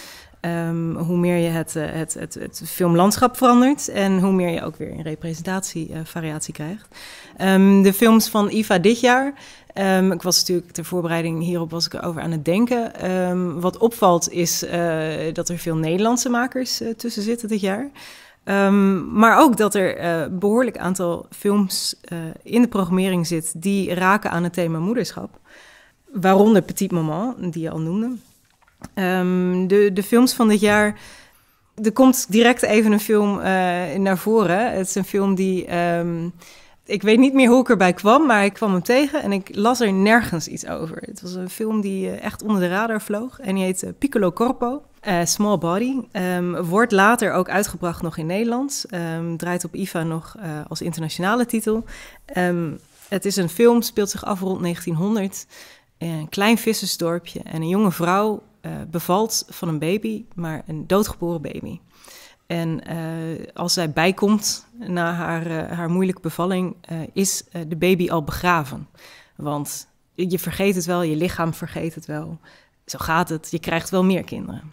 hoe meer je het, het, het, het, filmlandschap verandert en hoe meer je ook weer een representatievariatie krijgt. de films van IVA dit jaar Ehm, ik was natuurlijk ter voorbereiding hierop was ik over aan het denken. Ehm, wat opvalt is eh, dat er veel Nederlandse makers uh, tussen zitten dit jaar. Ehm, maar ook dat er een eh, behoorlijk aantal films in de programmering zit die raken aan het thema moederschap. Waaronder Petit Maman, die je al noemde. de, de films van dit jaar er komt direct even een film naar voren. Het is een film die ik weet niet meer hoe ik erbij kwam, maar ik kwam hem tegen en ik las er nergens iets over. Het was een film die eh, echt onder de radar vloog en die heet Piccolo Corpo. Eh, small Body ehm, wordt later ook uitgebracht nog in Nederland, ehm, draait op IFA nog eh, als internationale titel. Ehm, het is een film, speelt zich af rond 1900. Een klein vissersdorpje en een jonge vrouw bevalt van een baby, maar een doodgeboren baby. En eh, als zij bijkomt na haar, eh, haar moeilijke bevalling, eh, is de baby al begraven. Want je vergeet het wel, je lichaam vergeet het wel. Zo gaat het, je krijgt wel meer kinderen.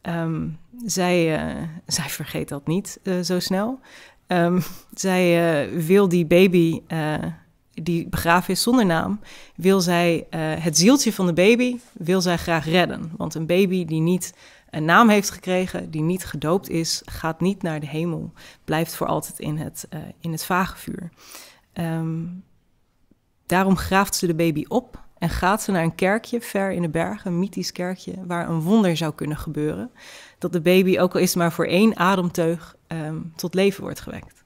Ehm, zij, zij vergeet dat niet zo snel. Ehm, zij wil die baby die begraven is zonder naam, wil zij het zieltje van de baby wil zij graag redden. Want een baby die niet een naam heeft gekregen die niet gedoopt is, gaat niet naar de hemel, blijft voor altijd in het, eh, in het vagevuur. Um, ehm, daarom graaft ze de baby op en gaat ze naar een kerkje ver in de bergen, een mythisch kerkje, waar een wonder zou kunnen gebeuren. Dat de baby, ook al is maar voor één ademteug, ehm, tot leven wordt gewekt.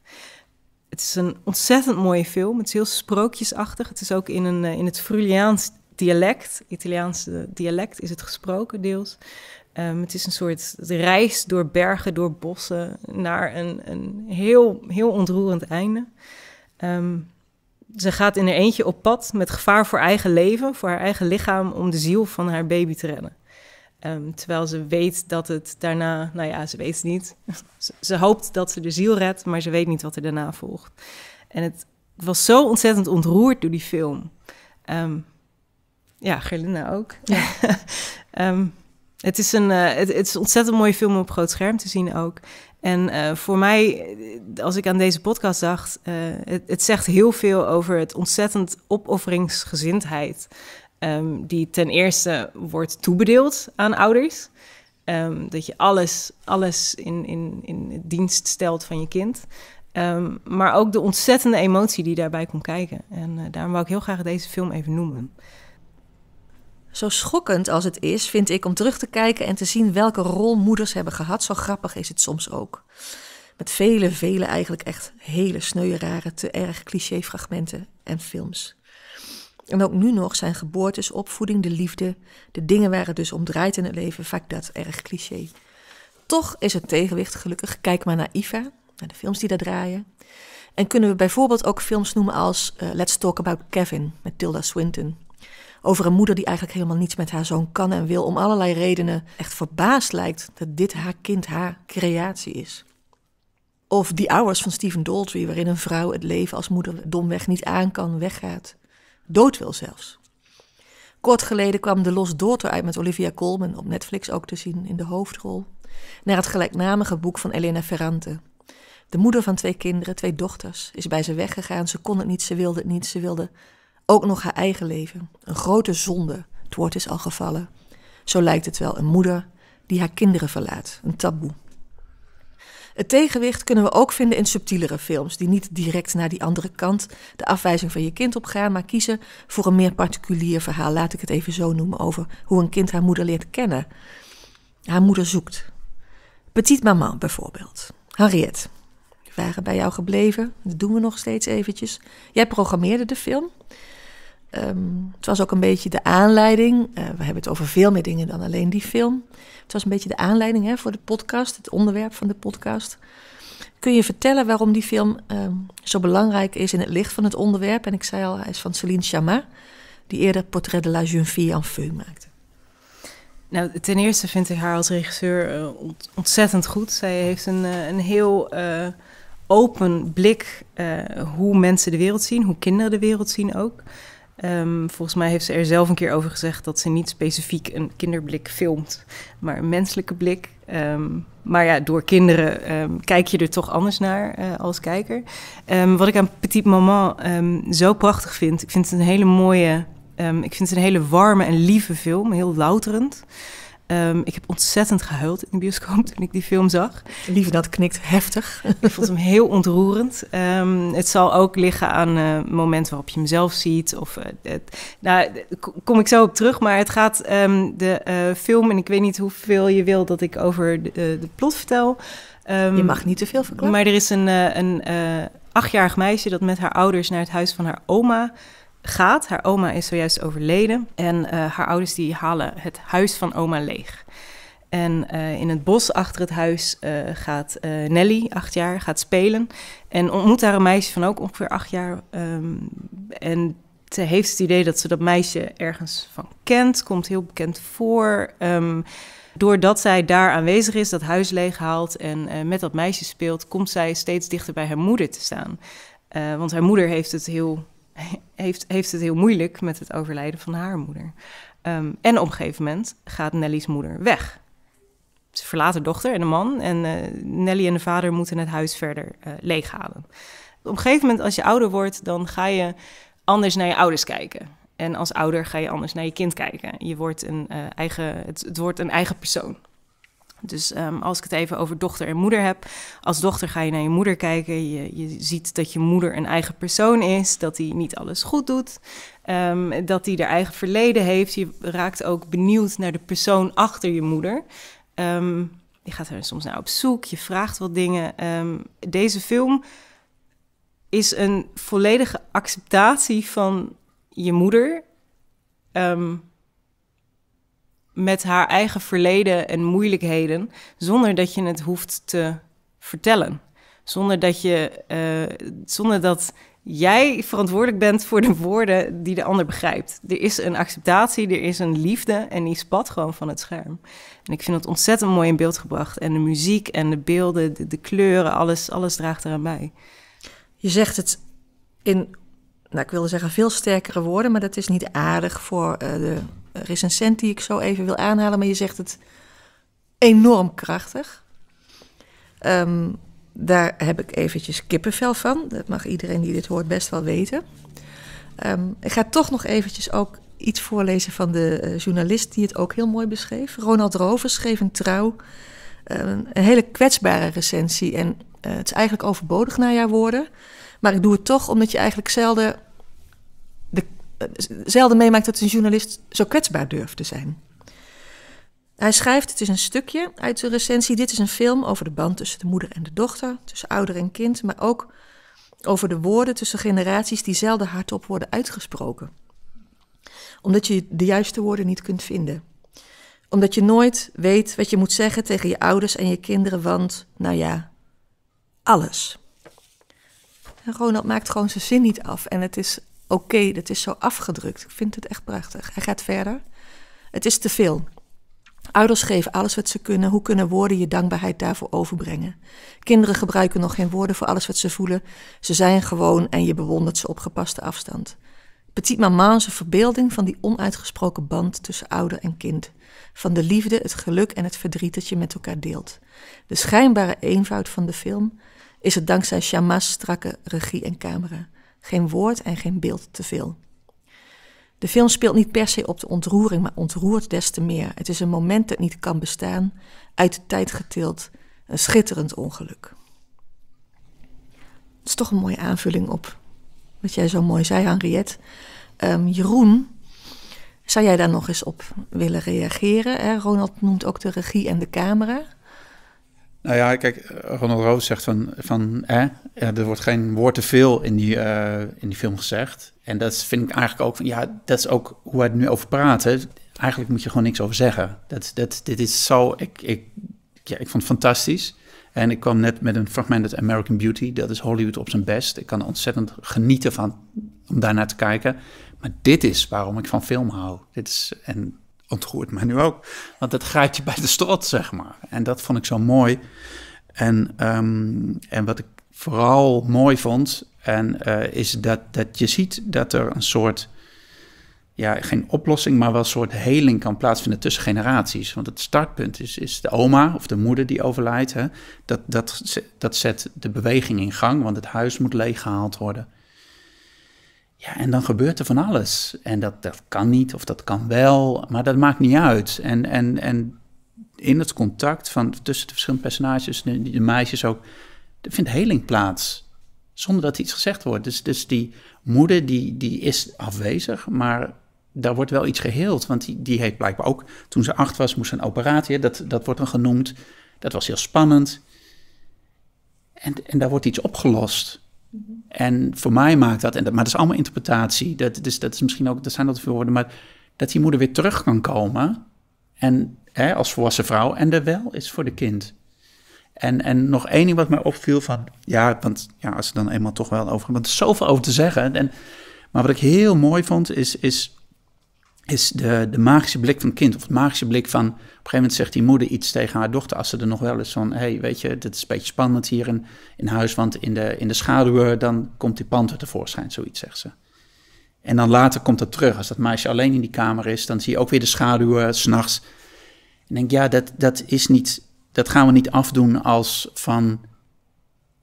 Het is een ontzettend mooie film. Het is heel sprookjesachtig. Het is ook in, een, eh, in het Fruliaans dialect, Italiaanse dialect, is het gesproken deels. Ehm, het is een soort reis door bergen, door bossen, naar een, een heel, heel ontroerend einde. Ehm, ze gaat in haar eentje op pad met gevaar voor eigen leven, voor haar eigen lichaam, om de ziel van haar baby te redden. Ehm, terwijl ze weet dat het daarna, nou ja, ze weet het niet. ze, hoopt dat ze de ziel redt, maar ze weet niet wat er daarna volgt. En het was zo ontzettend ontroerd door die film. ja, Gerlinda ook. Ja. Het is, een, eh, het, is ontzettend mooie film om op groot scherm te zien ook. En eh, voor mij, eh, als ik aan deze podcast dacht, uh, het, het, zegt heel veel over het ontzettend opofferingsgezindheid. Ehm, die ten eerste wordt toebedeeld aan ouders. Ehm, dat je alles, alles in, in, in dienst stelt van je kind. Ehm, maar ook de ontzettende emotie die daarbij komt kijken. En daarom wou ik heel graag deze film even noemen. Zo schokkend als het is, vind ik om terug te kijken en te zien welke rol moeders hebben gehad, zo grappig is het soms ook. Met vele, vele eigenlijk echt hele sneuwerare, te erg cliché-fragmenten en films. En ook nu nog zijn geboortes, opvoeding, de liefde, de dingen waar het dus om draait in het leven, vaak dat erg cliché. Toch is het tegenwicht gelukkig. Kijk maar naar IFA, naar de films die daar draaien. En kunnen we bijvoorbeeld ook films noemen als eh, Let's Talk About Kevin met Tilda Swinton. Over een moeder die eigenlijk helemaal niets met haar zoon kan en wil, om allerlei redenen echt verbaasd lijkt dat dit haar kind haar creatie is. Of die Hours van Stephen Daltrey, waarin een vrouw het leven als moeder domweg niet aan kan, weggaat. Dood wil zelfs. Kort geleden kwam De Lost Daughter uit met Olivia Colman, op Netflix ook te zien in de hoofdrol. Naar het gelijknamige boek van Elena Ferrante. De moeder van twee kinderen, twee dochters, is bij ze weggegaan. Ze kon het niet, ze wilde het niet, ze wilde ook nog haar eigen leven. Een grote zonde. Het woord is al gevallen. Zo lijkt het wel. Een moeder die haar kinderen verlaat. Een taboe. Het tegenwicht kunnen we ook vinden in subtielere films, die niet direct naar die andere kant, de afwijzing van je kind opgaan, maar kiezen voor een meer particulier verhaal, laat ik het even zo noemen, over hoe een kind haar moeder leert kennen. Haar moeder zoekt. Petit Maman bijvoorbeeld. Henriette. We waren bij jou gebleven, dat doen we nog steeds eventjes. Jij programmeerde de film. Ehm, het was ook een beetje de aanleiding. Eh, we hebben het over veel meer dingen dan alleen die film. Het was een beetje de aanleiding hè, voor de podcast, het onderwerp van de podcast. Kun je vertellen waarom die film ehm, zo belangrijk is in het licht van het onderwerp? En ik zei al, hij is van Céline Chama, die eerder Portrait de la jeune fille en feu maakte. Nou, ten eerste vind ik haar als regisseur eh, ontzettend goed. Zij heeft een, eh, een heel open blik hoe mensen de wereld zien, hoe kinderen de wereld zien ook. Ehm, volgens mij heeft ze er zelf een keer over gezegd dat ze niet specifiek een kinderblik filmt, maar een menselijke blik. Ehm, maar ja, door kinderen ehm, kijk je er toch anders naar eh, als kijker. wat ik aan Petit Maman zo prachtig vind, ik vind het een hele mooie, ik vind het een hele warme en lieve film, heel louterend. Ehm, ik heb ontzettend gehuild in de bioscoop toen ik die film zag. Lieve, dat knikt heftig. ik vond hem heel ontroerend. Ehm, het zal ook liggen aan eh, momenten waarop je hem zelf ziet. Of, eh, nou, kom ik zo op terug. Maar het gaat ehm, de eh, film, en ik weet niet hoeveel je wil dat ik over de, de plot vertel. je mag niet te veel verklappen. Maar er is een, een achtjarig meisje dat met haar ouders naar het huis van haar oma gaat. Haar oma is zojuist overleden en eh, haar ouders die halen het huis van oma leeg. En eh, in het bos achter het huis eh, gaat Nelly, acht jaar, gaat spelen. En ontmoet daar een meisje van ook ongeveer acht jaar. Ehm, en ze heeft het idee dat ze dat meisje ergens van kent, komt heel bekend voor. Ehm, doordat zij daar aanwezig is, dat huis leeg haalt en met dat meisje speelt, komt zij steeds dichter bij haar moeder te staan. want haar moeder heeft het heel heeft, heeft het heel moeilijk met het overlijden van haar moeder. Ehm, en op een gegeven moment gaat Nelly's moeder weg. Ze verlaat haar dochter en een man. En uh, Nelly en de vader moeten het huis verder eh, leeghalen. Op een gegeven moment, als je ouder wordt, dan ga je anders naar je ouders kijken. En als ouder ga je anders naar je kind kijken. Je wordt een, eh, eigen, het wordt een eigen persoon. Dus ehm, als ik het even over dochter en moeder heb. Als dochter ga je naar je moeder kijken. Je, je ziet dat je moeder een eigen persoon is. Dat hij niet alles goed doet. Ehm, dat hij er eigen verleden heeft. Je raakt ook benieuwd naar de persoon achter je moeder. Um, je gaat er soms naar op zoek. Je vraagt wat dingen. deze film is een volledige acceptatie van je moeder met haar eigen verleden en moeilijkheden, zonder dat je het hoeft te vertellen. Zonder dat, je, eh, zonder dat jij verantwoordelijk bent voor de woorden die de ander begrijpt. Er is een acceptatie, er is een liefde en die spat gewoon van het scherm. En ik vind dat ontzettend mooi in beeld gebracht. En de muziek en de beelden, de, kleuren, alles, alles draagt eraan bij. Je zegt het in, nou ik wilde zeggen veel sterkere woorden, maar dat is niet aardig voor eh, de recensent die ik zo even wil aanhalen, maar je zegt het enorm krachtig. Ehm, daar heb ik eventjes kippenvel van. Dat mag iedereen die dit hoort best wel weten. Ehm, ik ga toch nog eventjes ook iets voorlezen van de eh, journalist die het ook heel mooi beschreef. Ronald Rovers schreef een trouw, ehm, een hele kwetsbare recensie. En eh, het is eigenlijk overbodig naar jouw woorden. Maar ik doe het toch omdat je eigenlijk zelden zelden meemaakt dat een journalist zo kwetsbaar durft te zijn. Hij schrijft, het is een stukje uit de recensie, dit is een film over de band tussen de moeder en de dochter, tussen ouder en kind, maar ook over de woorden tussen generaties die zelden hardop worden uitgesproken. Omdat je de juiste woorden niet kunt vinden. Omdat je nooit weet wat je moet zeggen tegen je ouders en je kinderen, want, nou ja, alles. En Ronald maakt gewoon zijn zin niet af en het is oké, dat is zo afgedrukt. Ik vind het echt prachtig. Hij gaat verder. Het is te veel. Ouders geven alles wat ze kunnen. Hoe kunnen woorden je dankbaarheid daarvoor overbrengen? Kinderen gebruiken nog geen woorden voor alles wat ze voelen. Ze zijn gewoon en je bewondert ze op gepaste afstand. Petit maman is een verbeelding van die onuitgesproken band tussen ouder en kind. Van de liefde, het geluk en het verdriet dat je met elkaar deelt. De schijnbare eenvoud van de film is het dankzij Chamas strakke regie en camera. Geen woord en geen beeld te veel. De film speelt niet per se op de ontroering, maar ontroert des te meer. Het is een moment dat niet kan bestaan, uit de tijd getild, een schitterend ongeluk. Het is toch een mooie aanvulling op wat jij zo mooi zei, Henriette. Ehm, Jeroen, zou jij daar nog eens op willen reageren? Ronald noemt ook de regie en de camera. Nou ja, kijk, Ronald Roos zegt van, van eh, er wordt geen woord te veel in die, eh, in die film gezegd. En dat vind ik eigenlijk ook van, ja, dat is ook hoe hij het nu over praat. Eigenlijk moet je gewoon niks over zeggen. Dat, dat, dit is zo, ik, ik, ja, ik vond het fantastisch. En ik kwam net met een fragment uit American Beauty. Dat is Hollywood op zijn best. Ik kan ontzettend genieten van om daarnaar te kijken. Maar dit is waarom ik van film hou. Dit is, en ontroert mij nu ook. Want het grijpt je bij de strot, zeg maar. En dat vond ik zo mooi. En, ehm, en wat ik vooral mooi vond, en, eh, is dat, dat je ziet dat er een soort ja, geen oplossing, maar wel een soort heling kan plaatsvinden tussen generaties. Want het startpunt is, is de oma of de moeder die overlijdt. Hè? Dat, dat, dat zet de beweging in gang, want het huis moet leeggehaald worden. Ja, en dan gebeurt er van alles. En dat, dat kan niet of dat kan wel, maar dat maakt niet uit. En, en, en in het contact van, tussen de verschillende personages, de, de meisjes ook, er vindt heling plaats. Zonder dat iets gezegd wordt. Dus, dus die moeder die, die is afwezig, maar daar wordt wel iets geheeld. Want die, die heeft blijkbaar ook, toen ze acht was, moest ze een operatie. Dat, dat wordt dan genoemd. Dat was heel spannend. En, en daar wordt iets opgelost. En voor mij maakt dat, en dat, maar dat is allemaal interpretatie, dat, dus, dat is misschien ook, dat zijn dat veel woorden, maar dat die moeder weer terug kan komen en, hè, als volwassen vrouw en er wel is voor de kind. En, en nog één ding wat mij opviel van, ja, want ja, als ze dan eenmaal toch wel over, want er is zoveel over te zeggen. En, maar wat ik heel mooi vond is, is is de, de magische blik van het kind. Of het magische blik van, op een gegeven moment zegt die moeder iets tegen haar dochter. Als ze er nog wel is van, hey, weet je, dit is een beetje spannend hier in, in huis. Want in de, in de schaduwen, dan komt die panter tevoorschijn, zoiets zegt ze. En dan later komt dat terug. Als dat meisje alleen in die kamer is, dan zie je ook weer de schaduwen s'nachts. En denk, ja, dat, dat is niet, dat gaan we niet afdoen als van,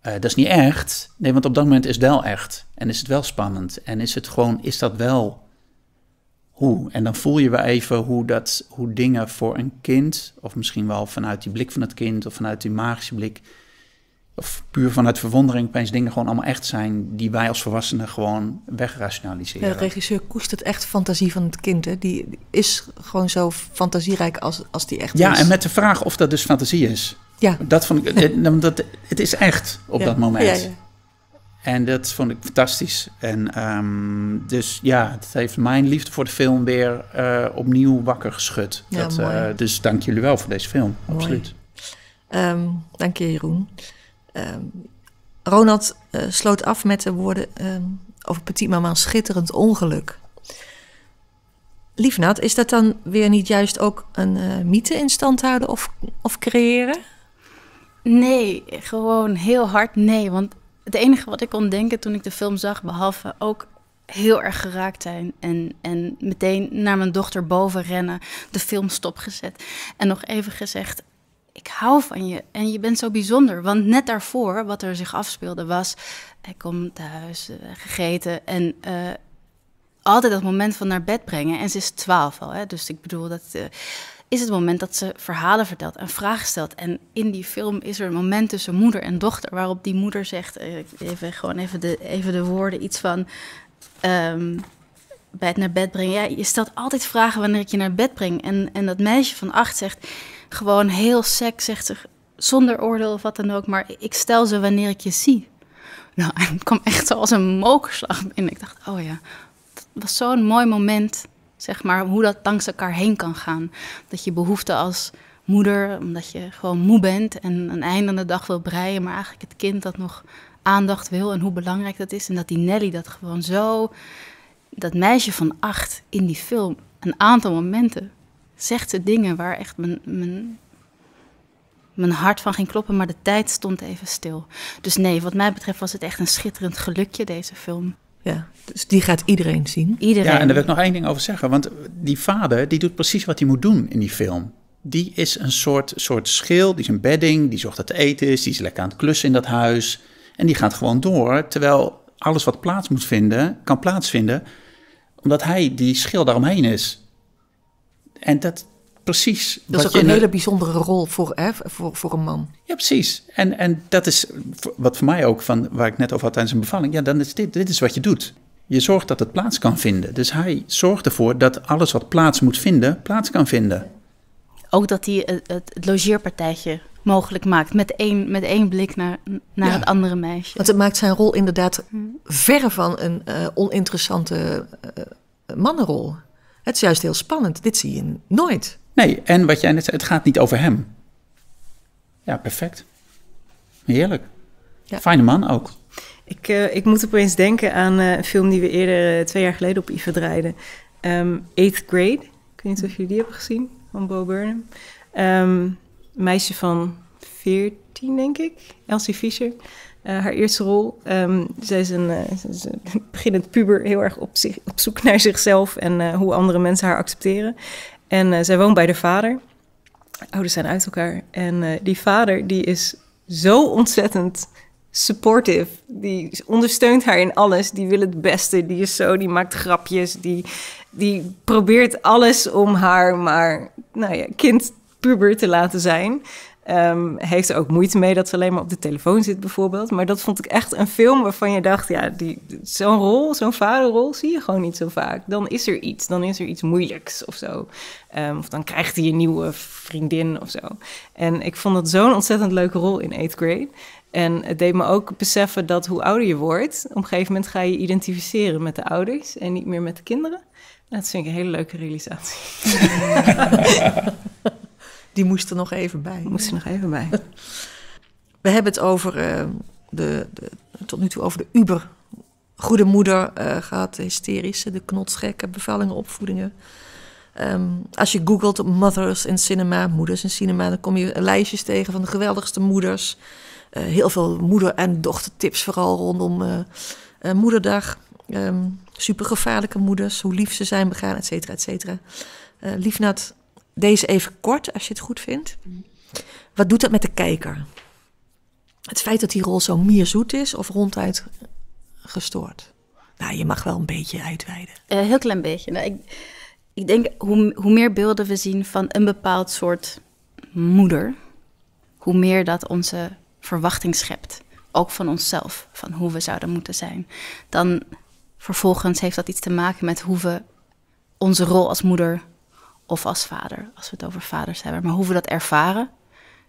eh, dat is niet echt. Nee, want op dat moment is het wel echt. En is het wel spannend. En is het gewoon, is dat wel hoe. En dan voel je wel even hoe, dat, hoe dingen voor een kind, of misschien wel vanuit die blik van het kind, of vanuit die magische blik, of puur vanuit verwondering, opeens dingen gewoon allemaal echt zijn die wij als volwassenen gewoon wegrationaliseren. de regisseur koestert echt fantasie van het kind. Hè? Die is gewoon zo fantasierijk als, als die echt is. Ja, en met de vraag of dat dus fantasie is. Ja. Dat vond ik, eh, dat, het is echt op dat moment. Ja, en dat vond ik fantastisch. En ehm, dus ja, het heeft mijn liefde voor de film weer eh, opnieuw wakker geschud. Ja, dat, eh, dus dank jullie wel voor deze film, absoluut. Ehm, dank je, Jeroen. Ehm, Ronald eh, sloot af met de woorden over Petit Mama's schitterend ongeluk. Lief is dat dan weer niet juist ook een mythe in stand houden of, of creëren? Nee, gewoon heel hard nee. Want het enige wat ik kon denken toen ik de film zag, behalve ook heel erg geraakt zijn en, en meteen naar mijn dochter boven rennen, de film stopgezet en nog even gezegd, ik hou van je en je bent zo bijzonder. Want net daarvoor, wat er zich afspeelde, was: ik kom thuis, eh, gegeten en eh, altijd dat moment van naar bed brengen. En ze is twaalf al, hè? dus ik bedoel dat. Eh, is het moment dat ze verhalen vertelt en vragen stelt. En in die film is er een moment tussen moeder en dochter waarop die moeder zegt, eh, even, gewoon even de, even de woorden, iets van ehm, bij het naar bed brengen. Ja, je stelt altijd vragen wanneer ik je naar bed breng. En, en dat meisje van acht zegt gewoon heel sec, zegt ze zonder oordeel of wat dan ook, maar ik stel ze wanneer ik je zie. Nou, het kwam echt zoals als een mokerslag in Ik dacht, oh ja, dat was zo'n mooi moment Zeg maar hoe dat langs elkaar heen kan gaan. Dat je behoefte als moeder, omdat je gewoon moe bent en een einde aan de dag wil breien, maar eigenlijk het kind dat nog aandacht wil en hoe belangrijk dat is. En dat die Nelly dat gewoon zo, dat meisje van acht in die film, een aantal momenten zegt ze dingen waar echt mijn, mijn, mijn hart van ging kloppen, maar de tijd stond even stil. Dus nee, wat mij betreft was het echt een schitterend gelukje, deze film. Ja, dus die gaat iedereen zien. Iedereen. Ja, en daar wil ik nog één ding over zeggen. Want die vader, die doet precies wat hij moet doen in die film. Die is een soort, soort schil, die is een bedding, die zorgt dat het eten is, die is lekker aan het klussen in dat huis. En die gaat gewoon door, terwijl alles wat plaats moet vinden, kan plaatsvinden, omdat hij die schil daaromheen is. En dat, precies. Dat is ook een hele bijzondere rol voor, voor, voor een man. Ja, precies. En, en dat is wat voor mij ook, van waar ik net over had tijdens een bevalling. Ja, dan is dit, dit is wat je doet. Je zorgt dat het plaats kan vinden. Dus hij zorgt ervoor dat alles wat plaats moet vinden, plaats kan vinden. Ook dat hij eh, het, logeerpartijtje mogelijk maakt. Met één, met één blik naar, naar het andere meisje. Want het maakt zijn rol inderdaad hm. verre van een eh, oninteressante eh, mannenrol. Het is juist heel spannend. Dit zie je nooit. Nee, en wat jij net zei, het gaat niet over hem. Ja, perfect. Heerlijk. Ja. Fijne man ook. Ik, eh, ik moet opeens denken aan eh, een film die we eerder eh, twee jaar geleden op IVA draaiden. Ehm, Eighth Grade. Ik weet niet of jullie die hebben gezien, van Bo Burnham. Ehm, meisje van 14, denk ik. Elsie Fischer. haar eerste rol. Ze ehm, zij is een, is een, beginnend puber, heel erg op, zich, op zoek naar zichzelf en hoe andere mensen haar accepteren. En eh, zij woont bij de vader. Ouders zijn uit elkaar. En eh, die vader die is zo ontzettend supportive. Die ondersteunt haar in alles. Die wil het beste. Die is zo, die maakt grapjes. Die, die probeert alles om haar maar nou ja, kind puber te laten zijn. Um, heeft er ook moeite mee dat ze alleen maar op de telefoon zit, bijvoorbeeld. Maar dat vond ik echt een film waarvan je dacht: ja, die, zo'n rol, zo'n vaderrol, zie je gewoon niet zo vaak. Dan is er iets, dan is er iets moeilijks of zo. Ehm, of dan krijgt hij een nieuwe vriendin of zo. En ik vond dat zo'n ontzettend leuke rol in eighth grade. En het deed me ook beseffen dat hoe ouder je wordt, op een gegeven moment ga je identificeren met de ouders en niet meer met de kinderen. Nou, dat vind ik een hele leuke realisatie. Die moest er nog even bij. Moest er nog even bij. We hebben het over eh, de, de, tot nu toe over de Uber. Goede moeder uh, gehad, de hysterische, de knotsgekken, bevallingen, opvoedingen. Ehm, als je googelt mothers in cinema, moeders in cinema, dan kom je lijstjes tegen van de geweldigste moeders. Eh, heel veel moeder- en dochtertips, vooral rondom Moederdag. Um, supergevaarlijke moeders, hoe lief ze zijn begaan, et cetera, et cetera. Liefnat deze even kort, als je het goed vindt. Wat doet dat met de kijker? Het feit dat die rol zo meer zoet is of ronduit gestoord? Nou, je mag wel een beetje uitweiden. Een eh, heel klein beetje. Nou, ik, ik denk, hoe, hoe meer beelden we zien van een bepaald soort moeder, hoe meer dat onze verwachting schept. Ook van onszelf, van hoe we zouden moeten zijn. Dan vervolgens heeft dat iets te maken met hoe we onze rol als moeder of als vader, als we het over vaders hebben, maar hoe we dat ervaren.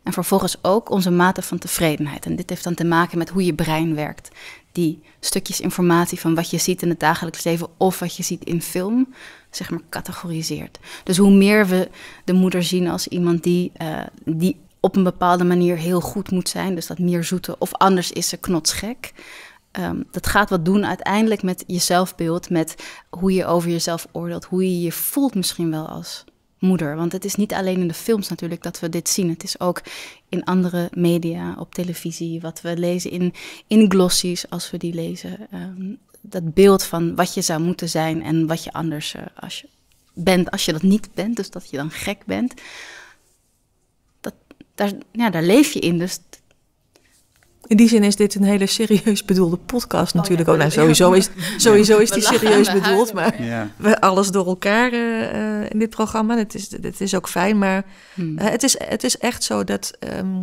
En vervolgens ook onze mate van tevredenheid. En dit heeft dan te maken met hoe je brein werkt. Die stukjes informatie van wat je ziet in het dagelijks leven of wat je ziet in film, zeg maar, categoriseert. Dus hoe meer we de moeder zien als iemand die, eh, die op een bepaalde manier heel goed moet zijn, dus dat meer zoete, of anders is ze knotsgek. Um, dat gaat wat doen uiteindelijk met je zelfbeeld, met hoe je over jezelf oordeelt, hoe je je voelt misschien wel als moeder. Want het is niet alleen in de films natuurlijk dat we dit zien. Het is ook in andere media, op televisie, wat we lezen in, in glossies als we die lezen. Ehm, dat beeld van wat je zou moeten zijn en wat je anders eh, als je bent, als je dat niet bent, dus dat je dan gek bent. Dat, daar, ja, daar leef je in. Dus in die zin is dit een hele serieus bedoelde podcast oh natuurlijk. ook. nou, sowieso is, sowieso is die serieus bedoeld, maar we alles door elkaar eh, eh, in dit programma. Het is, het is ook fijn, maar hmm. eh, het, is, het is echt zo dat... Ehm,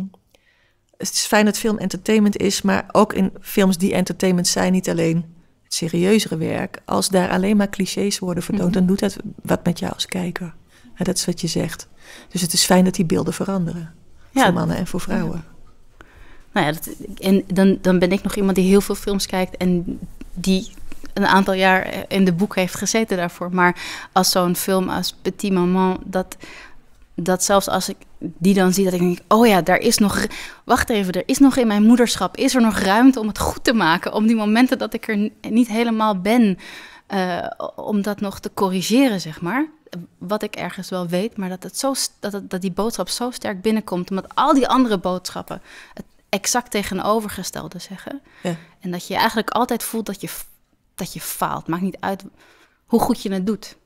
het is fijn dat film entertainment is, maar ook in films die entertainment zijn, niet alleen het serieuzere werk. Als daar alleen maar clichés worden vertoond, mhm. dan doet dat wat met jou als kijker. dat is wat je zegt. Dus het is fijn dat die beelden veranderen. voor mannen en voor vrouwen nou ja, dat, en dan, dan ben ik nog iemand die heel veel films kijkt en die een aantal jaar in de boek heeft gezeten daarvoor. Maar als zo'n film als Petit Maman, dat, dat zelfs als ik die dan zie, dat ik denk, oh ja, daar is nog, wacht even, er is nog in mijn moederschap, is er nog ruimte om het goed te maken, om die momenten dat ik er niet helemaal ben, eh, om dat nog te corrigeren, zeg maar. Wat ik ergens wel weet, maar dat, het zo, dat, dat die boodschap zo sterk binnenkomt, omdat al die andere boodschappen het exact tegenovergestelde zeggen. Ja. En dat je eigenlijk altijd voelt dat je, dat je faalt. Maakt niet uit hoe goed je het doet.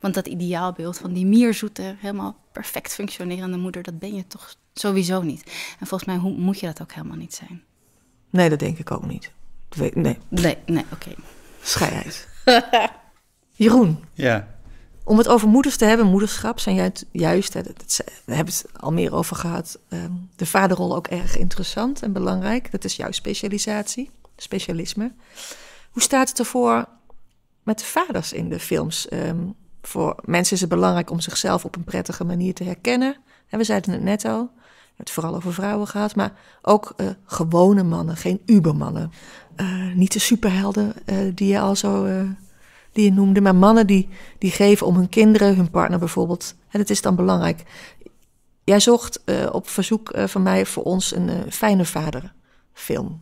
Want dat ideaalbeeld van die mierzoete, helemaal perfect functionerende moeder, dat ben je toch sowieso niet. En volgens mij hoe, moet je dat ook helemaal niet zijn. Nee, dat denk ik ook niet. Nee. Nee, nee, oké. Okay. Jeroen. Ja om het over moeders te hebben, moederschap zijn juist, we hebben het al meer over gehad, ehm, de vaderrol ook erg interessant en belangrijk. Dat is jouw specialisatie, specialisme. Hoe staat het ervoor met vaders in de films? Ehm, voor mensen is het belangrijk om zichzelf op een prettige manier te herkennen. En we zeiden het net al, het vooral over vrouwen gehad, maar ook eh, gewone mannen, geen ubermannen. Eh, niet de superhelden eh, die je al zo die je noemde, maar mannen die, die geven om hun kinderen, hun partner bijvoorbeeld. En dat is dan belangrijk. Jij zocht eh, op verzoek eh, van mij voor ons een eh, fijne vader film.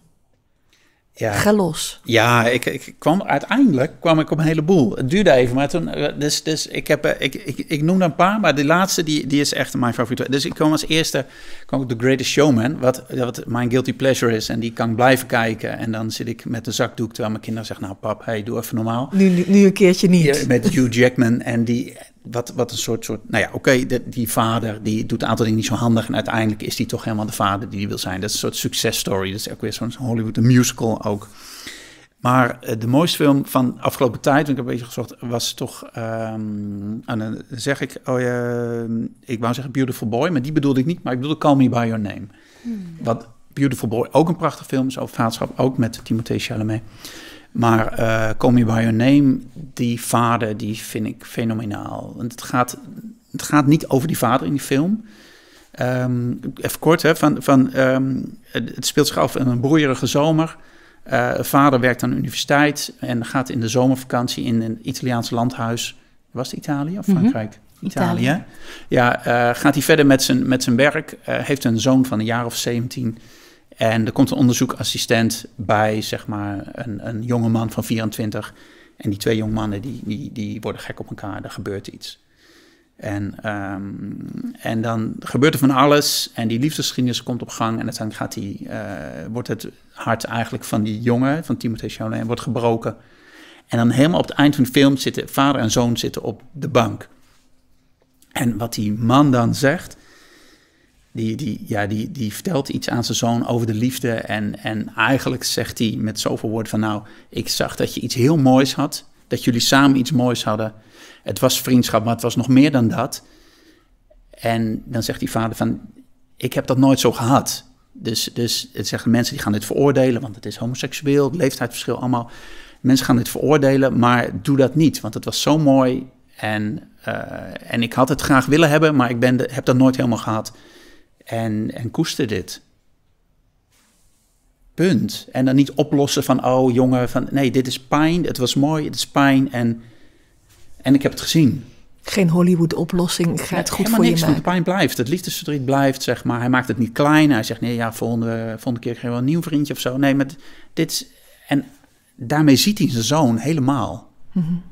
Ja. Ga los. Ja, ik, ik kwam, uiteindelijk kwam ik op een heleboel. Het duurde even, maar toen... Eh, dus, dus ik, heb, eh, ik, ik, ik noemde een paar, maar de laatste die, die is echt mijn favoriet. Dus ik kwam als eerste kwam ik The Greatest Showman, wat, wat mijn guilty pleasure is. En die kan ik blijven kijken. En dan zit ik met een zakdoek, terwijl mijn kinderen zeggen... Nou pap, hey, doe even normaal. Nu, nu, een keertje niet. met Hugh Jackman en die wat, wat een soort, soort nou ja, oké, die vader die doet een aantal dingen niet zo handig en uiteindelijk is die toch helemaal de vader die hij wil zijn. Dat is een soort successtory, dat is ook weer zo'n Hollywood een musical ook. Maar eh, de mooiste film van de afgelopen tijd, want ik heb een beetje gezocht, was toch, um, en dan zeg ik, oh ja, ik wou zeggen Beautiful Boy, maar die bedoelde ik niet, maar ik bedoelde Call Me By Your Name. Hmm. Wat Beautiful Boy, ook een prachtige film, over vaderschap, ook met Timothée Chalamet. Maar uh, By Your Name, die vader, die vind ik fenomenaal. Want het gaat, het gaat niet over die vader in die film. Ehm, even kort, hè, van, van, ehm, het speelt zich af in een broeierige zomer. Eh, vader werkt aan de universiteit en gaat in de zomervakantie in een Italiaans landhuis. Was het Italië of mhm. Frankrijk? Italië. Ja, eh, gaat hij verder met zijn, met zijn werk. heeft een zoon van een jaar of 17 en er komt een onderzoekassistent bij, zeg maar, een, een jonge man van 24. En die twee jonge mannen, die, die, die worden gek op elkaar, er gebeurt iets. En, ehm, en dan gebeurt er van alles en die liefdesgeschiedenis komt op gang. En uiteindelijk gaat die, eh, wordt het hart eigenlijk van die jongen, van Timothée Chalamet, wordt gebroken. En dan helemaal op het eind van de film zitten vader en zoon zitten op de bank. En wat die man dan zegt, die, die, ja, die, die vertelt iets aan zijn zoon over de liefde. En, en eigenlijk zegt hij met zoveel woorden van nou, ik zag dat je iets heel moois had. Dat jullie samen iets moois hadden. Het was vriendschap, maar het was nog meer dan dat. En dan zegt die vader van, ik heb dat nooit zo gehad. Dus, dus het zeggen mensen die gaan dit veroordelen, want het is homoseksueel, het leeftijdsverschil allemaal. Mensen gaan dit veroordelen, maar doe dat niet, want het was zo mooi. En, eh, en ik had het graag willen hebben, maar ik ben de, heb dat nooit helemaal gehad en, en koester dit. Punt. En dan niet oplossen van, oh jongen, van, nee, dit is pijn, het was mooi, het is pijn en, en ik heb het gezien. Geen Hollywood-oplossing, gaat het goed voor niks, je maken. pijn blijft, het liefdesverdriet blijft, zeg maar. Hij maakt het niet klein, hij zegt, nee, ja, volgende, volgende keer krijg je wel een nieuw vriendje of zo. Nee, maar dit en daarmee ziet hij zijn zoon helemaal. Mm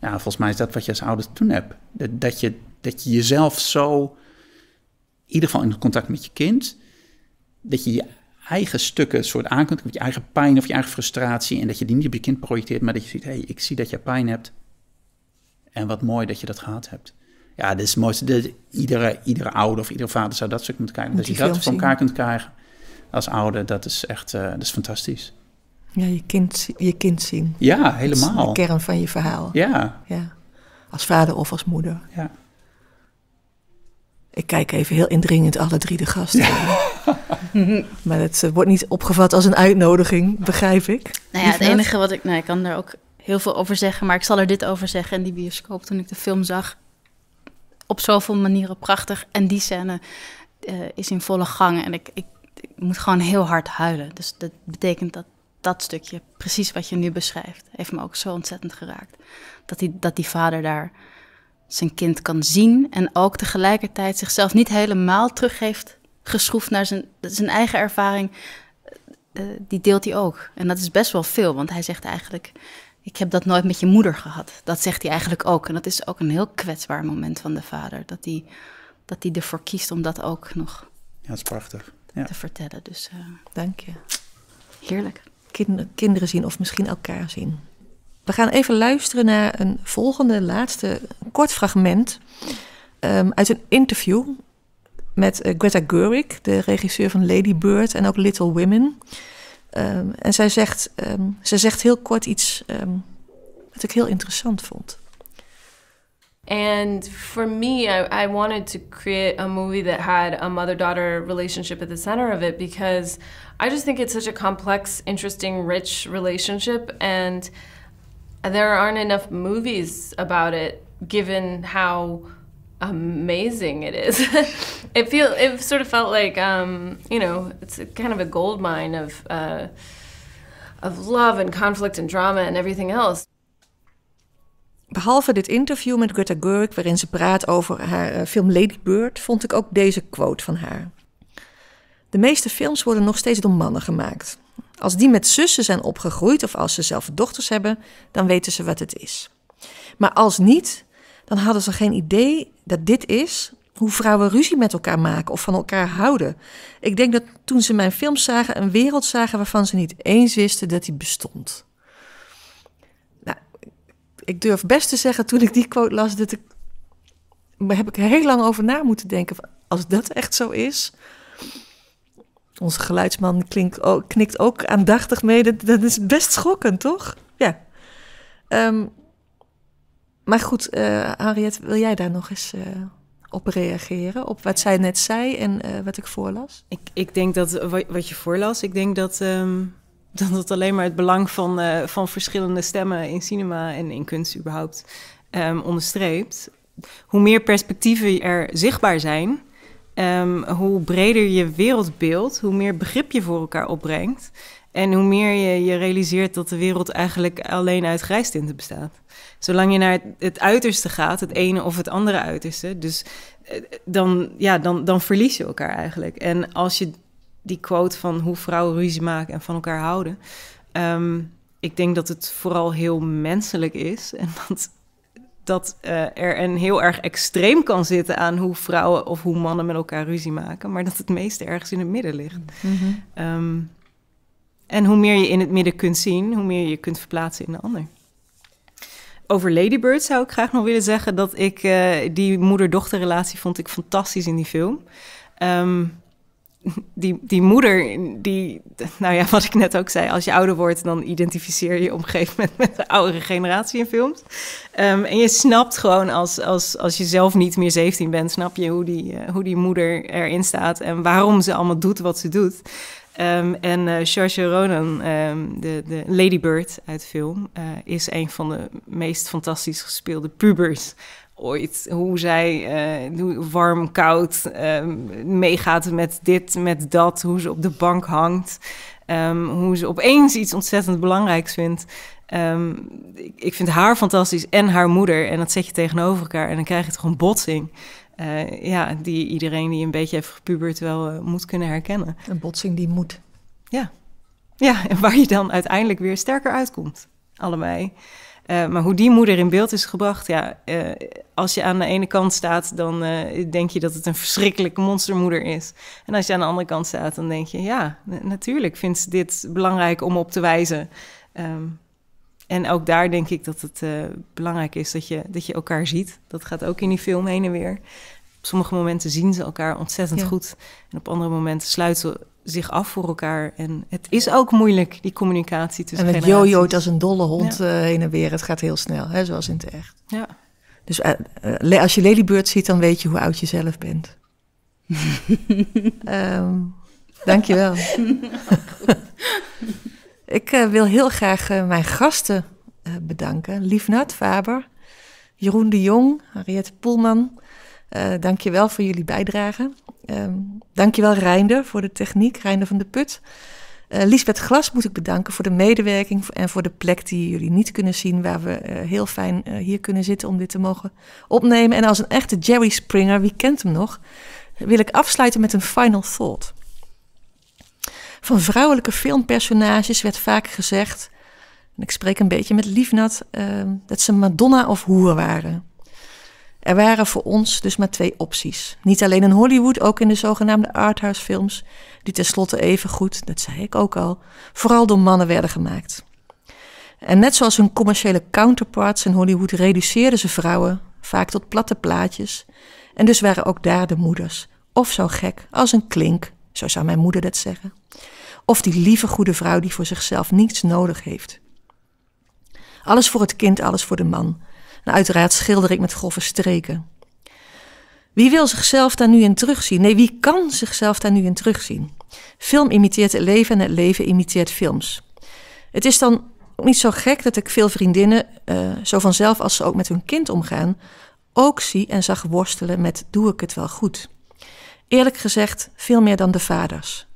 Ja, volgens mij is dat wat je als ouder toen hebt. Dat, dat, je, dat je jezelf zo ieder geval in contact met je kind, dat je je eigen stukken soort aan kunt, je eigen pijn of je eigen frustratie, en dat je die niet op je kind projecteert, maar dat je ziet, hé, hey, ik zie dat je pijn hebt. En wat mooi dat je dat gehad hebt. Ja, dat is het mooiste. iedere, iedere ouder of iedere vader zou dat stuk moeten kijken. dat je dat voor elkaar kunt krijgen als ouder, dat is echt eh, dat is fantastisch. Ja, je kind, je kind zien. Ja, helemaal. Dat is de kern van je verhaal. Ja. ja. Als vader of als moeder. Ja. Ik kijk even heel indringend alle drie de gasten. maar het eh, wordt niet opgevat als een uitnodiging, begrijp ik. Nou het enige wat ik. Nou, ik kan er ook heel veel over zeggen, maar ik zal er dit over zeggen. En die bioscoop, toen ik de film zag, op zoveel manieren prachtig. En die scène eh, is in volle gang. En ik, ik, ik, moet gewoon heel hard huilen. Dus dat betekent dat dat stukje, precies wat je nu beschrijft, heeft me ook zo ontzettend geraakt. Dat die, dat die vader daar zijn kind kan zien en ook tegelijkertijd zichzelf niet helemaal terug heeft geschroefd naar zijn, zijn eigen ervaring, eh, die deelt hij ook. En dat is best wel veel, want hij zegt eigenlijk, ik heb dat nooit met je moeder gehad. Dat zegt hij eigenlijk ook. En dat is ook een heel kwetsbaar moment van de vader, dat hij, dat hij ervoor kiest om dat ook nog ja, dat is prachtig. te vertellen. Dus uh, dank je. Heerlijk. Kinderen, kinderen zien of misschien elkaar zien. We gaan even luisteren naar een volgende, laatste, kort fragment ehm, uit een interview met eh, Greta Gerwig, de regisseur van Lady Bird en ook Little Women. Ehm, en zij zegt, ehm, zij zegt heel kort iets wat ik heel interessant vond. And for me, I, I, wanted to create a movie that had a mother daughter relationship at the center of it because I just think it's such a complex, interesting, rich relationship. And there aren't enough movies about it given how amazing it is. it feel it sort of felt like um, you know it's kind of a gold mine of uh, of love and conflict and drama and everything else. Behalve dit interview met Greta Gerwig, waarin ze praat over haar eh, film Lady Bird, vond ik ook deze quote van haar. De meeste films worden nog steeds door mannen gemaakt. Als die met zussen zijn opgegroeid of als ze zelf dochters hebben, dan weten ze wat het is. Maar als niet, dan hadden ze geen idee dat dit is hoe vrouwen ruzie met elkaar maken of van elkaar houden. Ik denk dat toen ze mijn films zagen, een wereld zagen waarvan ze niet eens wisten dat die bestond. Nou, ik durf best te zeggen, toen ik die quote las, dat ik, daar heb ik heel lang over na moeten denken. Als dat echt zo is, onze geluidsman klinkt ook, knikt ook aandachtig mee. Dat, is best schokkend, toch? Ja. Ehm, maar goed, uh, eh, Harriet, wil jij daar nog eens eh, op reageren? Op wat zij net zei en eh, wat ik voorlas? Ik, ik denk dat wat je voorlas, ik denk dat. Ehm, dat het alleen maar het belang van, van verschillende stemmen in cinema en in kunst überhaupt ehm, onderstreept. Hoe meer perspectieven er zichtbaar zijn, Ehm, hoe breder je wereldbeeld, hoe meer begrip je voor elkaar opbrengt. En hoe meer je je realiseert dat de wereld eigenlijk alleen uit tinten bestaat. Zolang je naar het, uiterste gaat, het ene of het andere uiterste, dus eh, dan, ja, dan, dan verlies je elkaar eigenlijk. En als je die quote van hoe vrouwen ruzie maken en van elkaar houden. Ehm, ik denk dat het vooral heel menselijk is. En dat uh, er een heel erg extreem kan zitten aan hoe vrouwen of hoe mannen met elkaar ruzie maken, maar dat het meeste ergens in het midden ligt. Mm-hmm. Ehm, en hoe meer je in het midden kunt zien, hoe meer je kunt verplaatsen in de ander. Over Ladybird zou ik graag nog willen zeggen dat ik eh, die moeder-dochterrelatie vond ik fantastisch in die film. Ehm, die, die moeder, die, nou ja, wat ik net ook zei, als je ouder wordt, dan identificeer je op een gegeven moment met de oudere generatie in films. Ehm, en je snapt gewoon als, als, als je zelf niet meer 17 bent, snap je hoe die, eh, hoe die moeder erin staat en waarom ze allemaal doet wat ze doet. Ehm, en uh, Saoirse Ronan, ehm, de, de Lady Bird uit film, eh, is een van de meest fantastisch gespeelde pubers ooit hoe zij uh, warm, koud ehm, meegaat met dit, met dat, hoe ze op de bank hangt, ehm, hoe ze opeens iets ontzettend belangrijks vindt. Ehm, ik, ik, vind haar fantastisch en haar moeder en dat zet je tegenover elkaar en dan krijg je toch een botsing. Eh, ja, die iedereen die een beetje heeft gepubert wel eh, moet kunnen herkennen. Een botsing die moet. Ja. ja, en waar je dan uiteindelijk weer sterker uitkomt. Allebei. Eh, maar hoe die moeder in beeld is gebracht, ja, eh, als je aan de ene kant staat, dan eh, denk je dat het een verschrikkelijke monstermoeder is. En als je aan de andere kant staat, dan denk je, ja, natuurlijk vindt ze dit belangrijk om op te wijzen. Ehm, en ook daar denk ik dat het belangrijk is dat je, dat je elkaar ziet. Dat gaat ook in die film heen en weer. Op sommige momenten zien ze elkaar ontzettend goed. En op andere momenten sluiten ze zich af voor elkaar. En het is ook moeilijk, die communicatie tussen En het jojoot als een dolle hond ja. uh, heen en weer. Het gaat heel snel, hè, zoals in het echt. Ja. Dus eh, eh, als je Ladybird ziet, dan weet je hoe oud je zelf bent. um, dankjewel. Ik wil heel graag mijn gasten bedanken. Liefnat Faber, Jeroen de Jong, Henriette Poelman. dank dankjewel voor jullie bijdrage. Um, dankjewel Reinder voor de techniek, Reinder van de Put. Uh, Lisbeth Glas moet ik bedanken voor de medewerking en voor de plek die jullie niet kunnen zien, waar we eh, heel fijn eh, hier kunnen zitten om dit te mogen opnemen. En als een echte Jerry Springer, wie kent hem nog, wil ik afsluiten met een final thought. Van vrouwelijke filmpersonages werd vaak gezegd, en ik spreek een beetje met Liefnat, ehm, dat ze Madonna of hoer waren. Er waren voor ons dus maar twee opties. Niet alleen in Hollywood, ook in de zogenaamde arthouse films, die tenslotte goed, dat zei ik ook al, vooral door mannen werden gemaakt. En net zoals hun commerciële counterparts in Hollywood reduceerden ze vrouwen vaak tot platte plaatjes. En dus waren ook daar de moeders, of zo gek als een klink, zo zou mijn moeder dat zeggen. Of die lieve goede vrouw die voor zichzelf niets nodig heeft. Alles voor het kind, alles voor de man. En uiteraard schilder ik met grove streken. Wie wil zichzelf daar nu in terugzien? Nee, wie kan zichzelf daar nu in terugzien? Film imiteert het leven en het leven imiteert films. Het is dan ook niet zo gek dat ik veel vriendinnen, eh, zo vanzelf als ze ook met hun kind omgaan, ook zie en zag worstelen met doe ik het wel goed? Eerlijk gezegd, veel meer dan de vaders.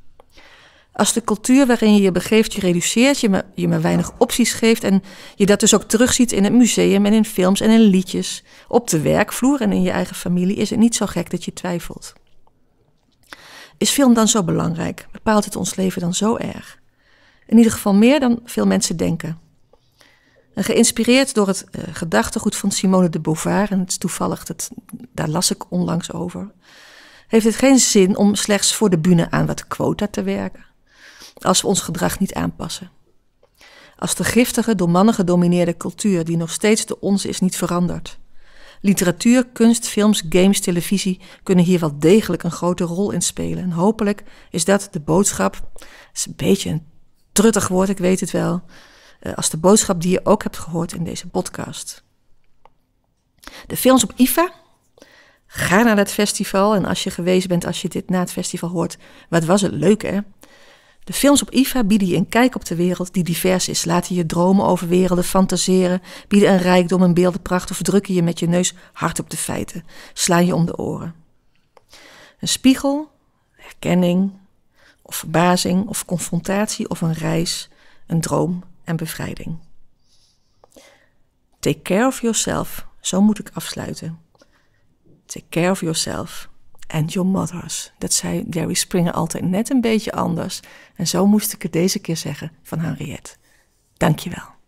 Als de cultuur waarin je je begeeft je reduceert, je maar, je maar weinig opties geeft en je dat dus ook terugziet in het museum en in films en in liedjes, op de werkvloer en in je eigen familie, is het niet zo gek dat je twijfelt. Is film dan zo belangrijk? Bepaalt het ons leven dan zo erg? In ieder geval meer dan veel mensen denken. En geïnspireerd door het eh, gedachtegoed van Simone de Beauvoir, en het is toevallig, dat, daar las ik onlangs over, heeft het geen zin om slechts voor de bühne aan wat quota te werken als we ons gedrag niet aanpassen. Als de giftige, door mannen gedomineerde cultuur die nog steeds de onze is niet verandert. Literatuur, kunst, films, games, televisie kunnen hier wel degelijk een grote rol in spelen. En hopelijk is dat de boodschap. Het is een beetje een truttig woord, ik weet het wel. Eh, als de boodschap die je ook hebt gehoord in deze podcast. De films op IFA. Ga naar dat festival en als je geweest bent, als je dit na het festival hoort, wat was het leuk hè? De films op IFA bieden je een kijk op de wereld die divers is, laten je dromen over werelden fantaseren, bieden een rijkdom en beeldenpracht of drukken je met je neus hard op de feiten, slaan je om de oren. Een spiegel, herkenning, of verbazing, of confrontatie, of een reis, een droom en bevrijding. Take care of yourself, zo moet ik afsluiten. Take care of yourself en John Mothers, Dat zei Jerry Springer altijd net een beetje anders. En zo moest ik het deze keer zeggen van Henriette. Dankjewel.